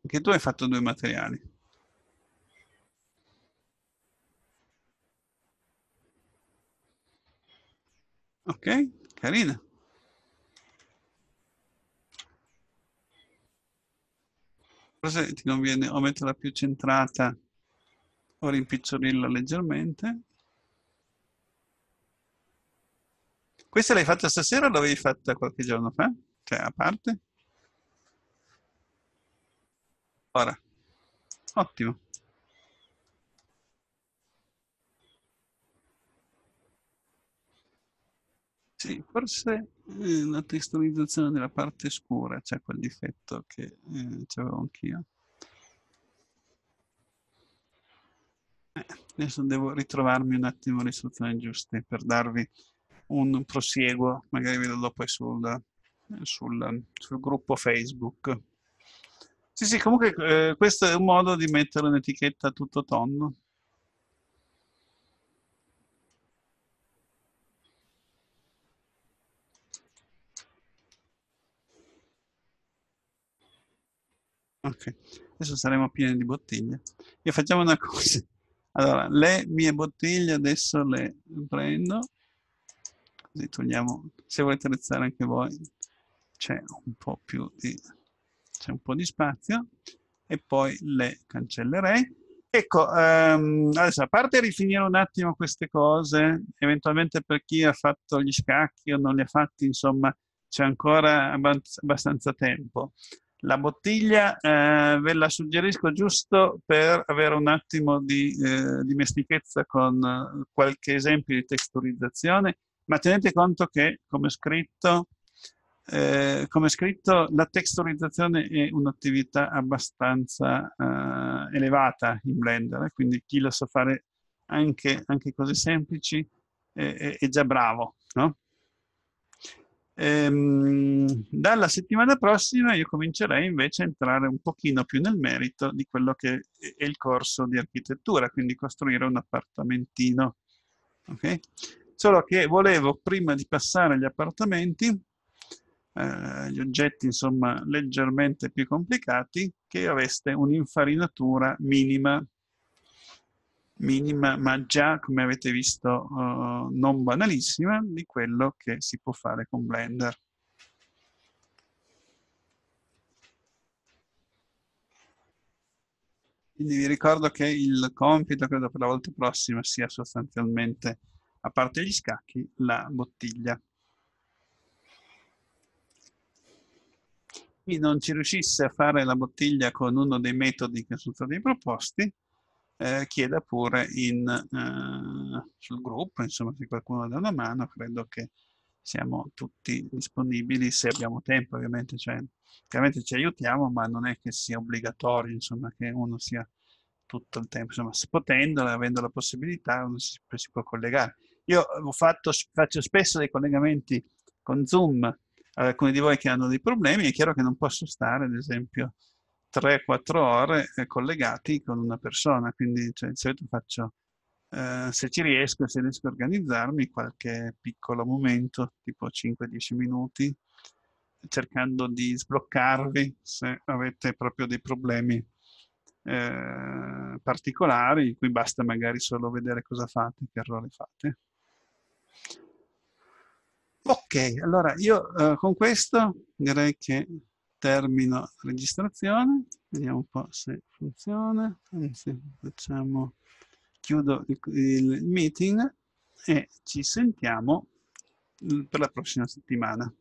A: Anche tu hai fatto due materiali. Ok, carina. forse ti conviene o metterla più centrata o rimpicciolirla leggermente. Questa l'hai fatta stasera o l'avevi fatta qualche giorno fa? Cioè, a parte? Ora. Ottimo. Sì, forse eh, la testualizzazione della parte scura c'è cioè quel difetto che eh, avevo anch'io. Eh, adesso devo ritrovarmi un attimo le soluzioni giuste per darvi un prosieguo, magari vedo dopo sul, eh, sul, sul gruppo Facebook. Sì, sì, comunque eh, questo è un modo di mettere un'etichetta a tutto tonno. Ok, adesso saremo pieni di bottiglie. E facciamo una cosa. Allora, le mie bottiglie adesso le prendo. Così togliamo, se volete rezzare anche voi, c'è un po' più di, c'è un po' di spazio. E poi le cancellerei. Ecco, ehm, adesso a parte rifinire un attimo queste cose, eventualmente per chi ha fatto gli scacchi o non li ha fatti, insomma, c'è ancora abbastanza tempo. La bottiglia eh, ve la suggerisco giusto per avere un attimo di eh, dimestichezza con eh, qualche esempio di texturizzazione, ma tenete conto che, come scritto, eh, come scritto la texturizzazione è un'attività abbastanza eh, elevata in Blender, eh, quindi chi la sa fare anche, anche cose semplici è, è già bravo. No? Ehm, dalla settimana prossima io comincerei invece a entrare un pochino più nel merito di quello che è il corso di architettura, quindi costruire un appartamentino. Okay? Solo che volevo, prima di passare agli appartamenti, eh, gli oggetti insomma leggermente più complicati, che aveste un'infarinatura minima minima, ma già, come avete visto, uh, non banalissima, di quello che si può fare con Blender. Quindi vi ricordo che il compito, credo per la volta prossima, sia sostanzialmente, a parte gli scacchi, la bottiglia. Chi non ci riuscisse a fare la bottiglia con uno dei metodi che sono stati proposti, eh, chieda pure in, eh, sul gruppo, insomma se qualcuno dà una mano credo che siamo tutti disponibili se abbiamo tempo ovviamente, cioè, chiaramente ci aiutiamo ma non è che sia obbligatorio insomma che uno sia tutto il tempo, insomma potendola, avendo la possibilità uno si, si può collegare. Io fatto, faccio spesso dei collegamenti con Zoom, ad alcuni di voi che hanno dei problemi, è chiaro che non posso stare ad esempio 3-4 ore eh, collegati con una persona, quindi cioè, di solito faccio, eh, se ci riesco, se riesco a organizzarmi, qualche piccolo momento, tipo 5-10 minuti, cercando di sbloccarvi se avete proprio dei problemi eh, particolari, qui basta magari solo vedere cosa fate, che errore fate. Ok, allora io eh, con questo direi che termino la registrazione, vediamo un po' se funziona, anzi facciamo, chiudo il meeting e ci sentiamo mm, per la prossima settimana.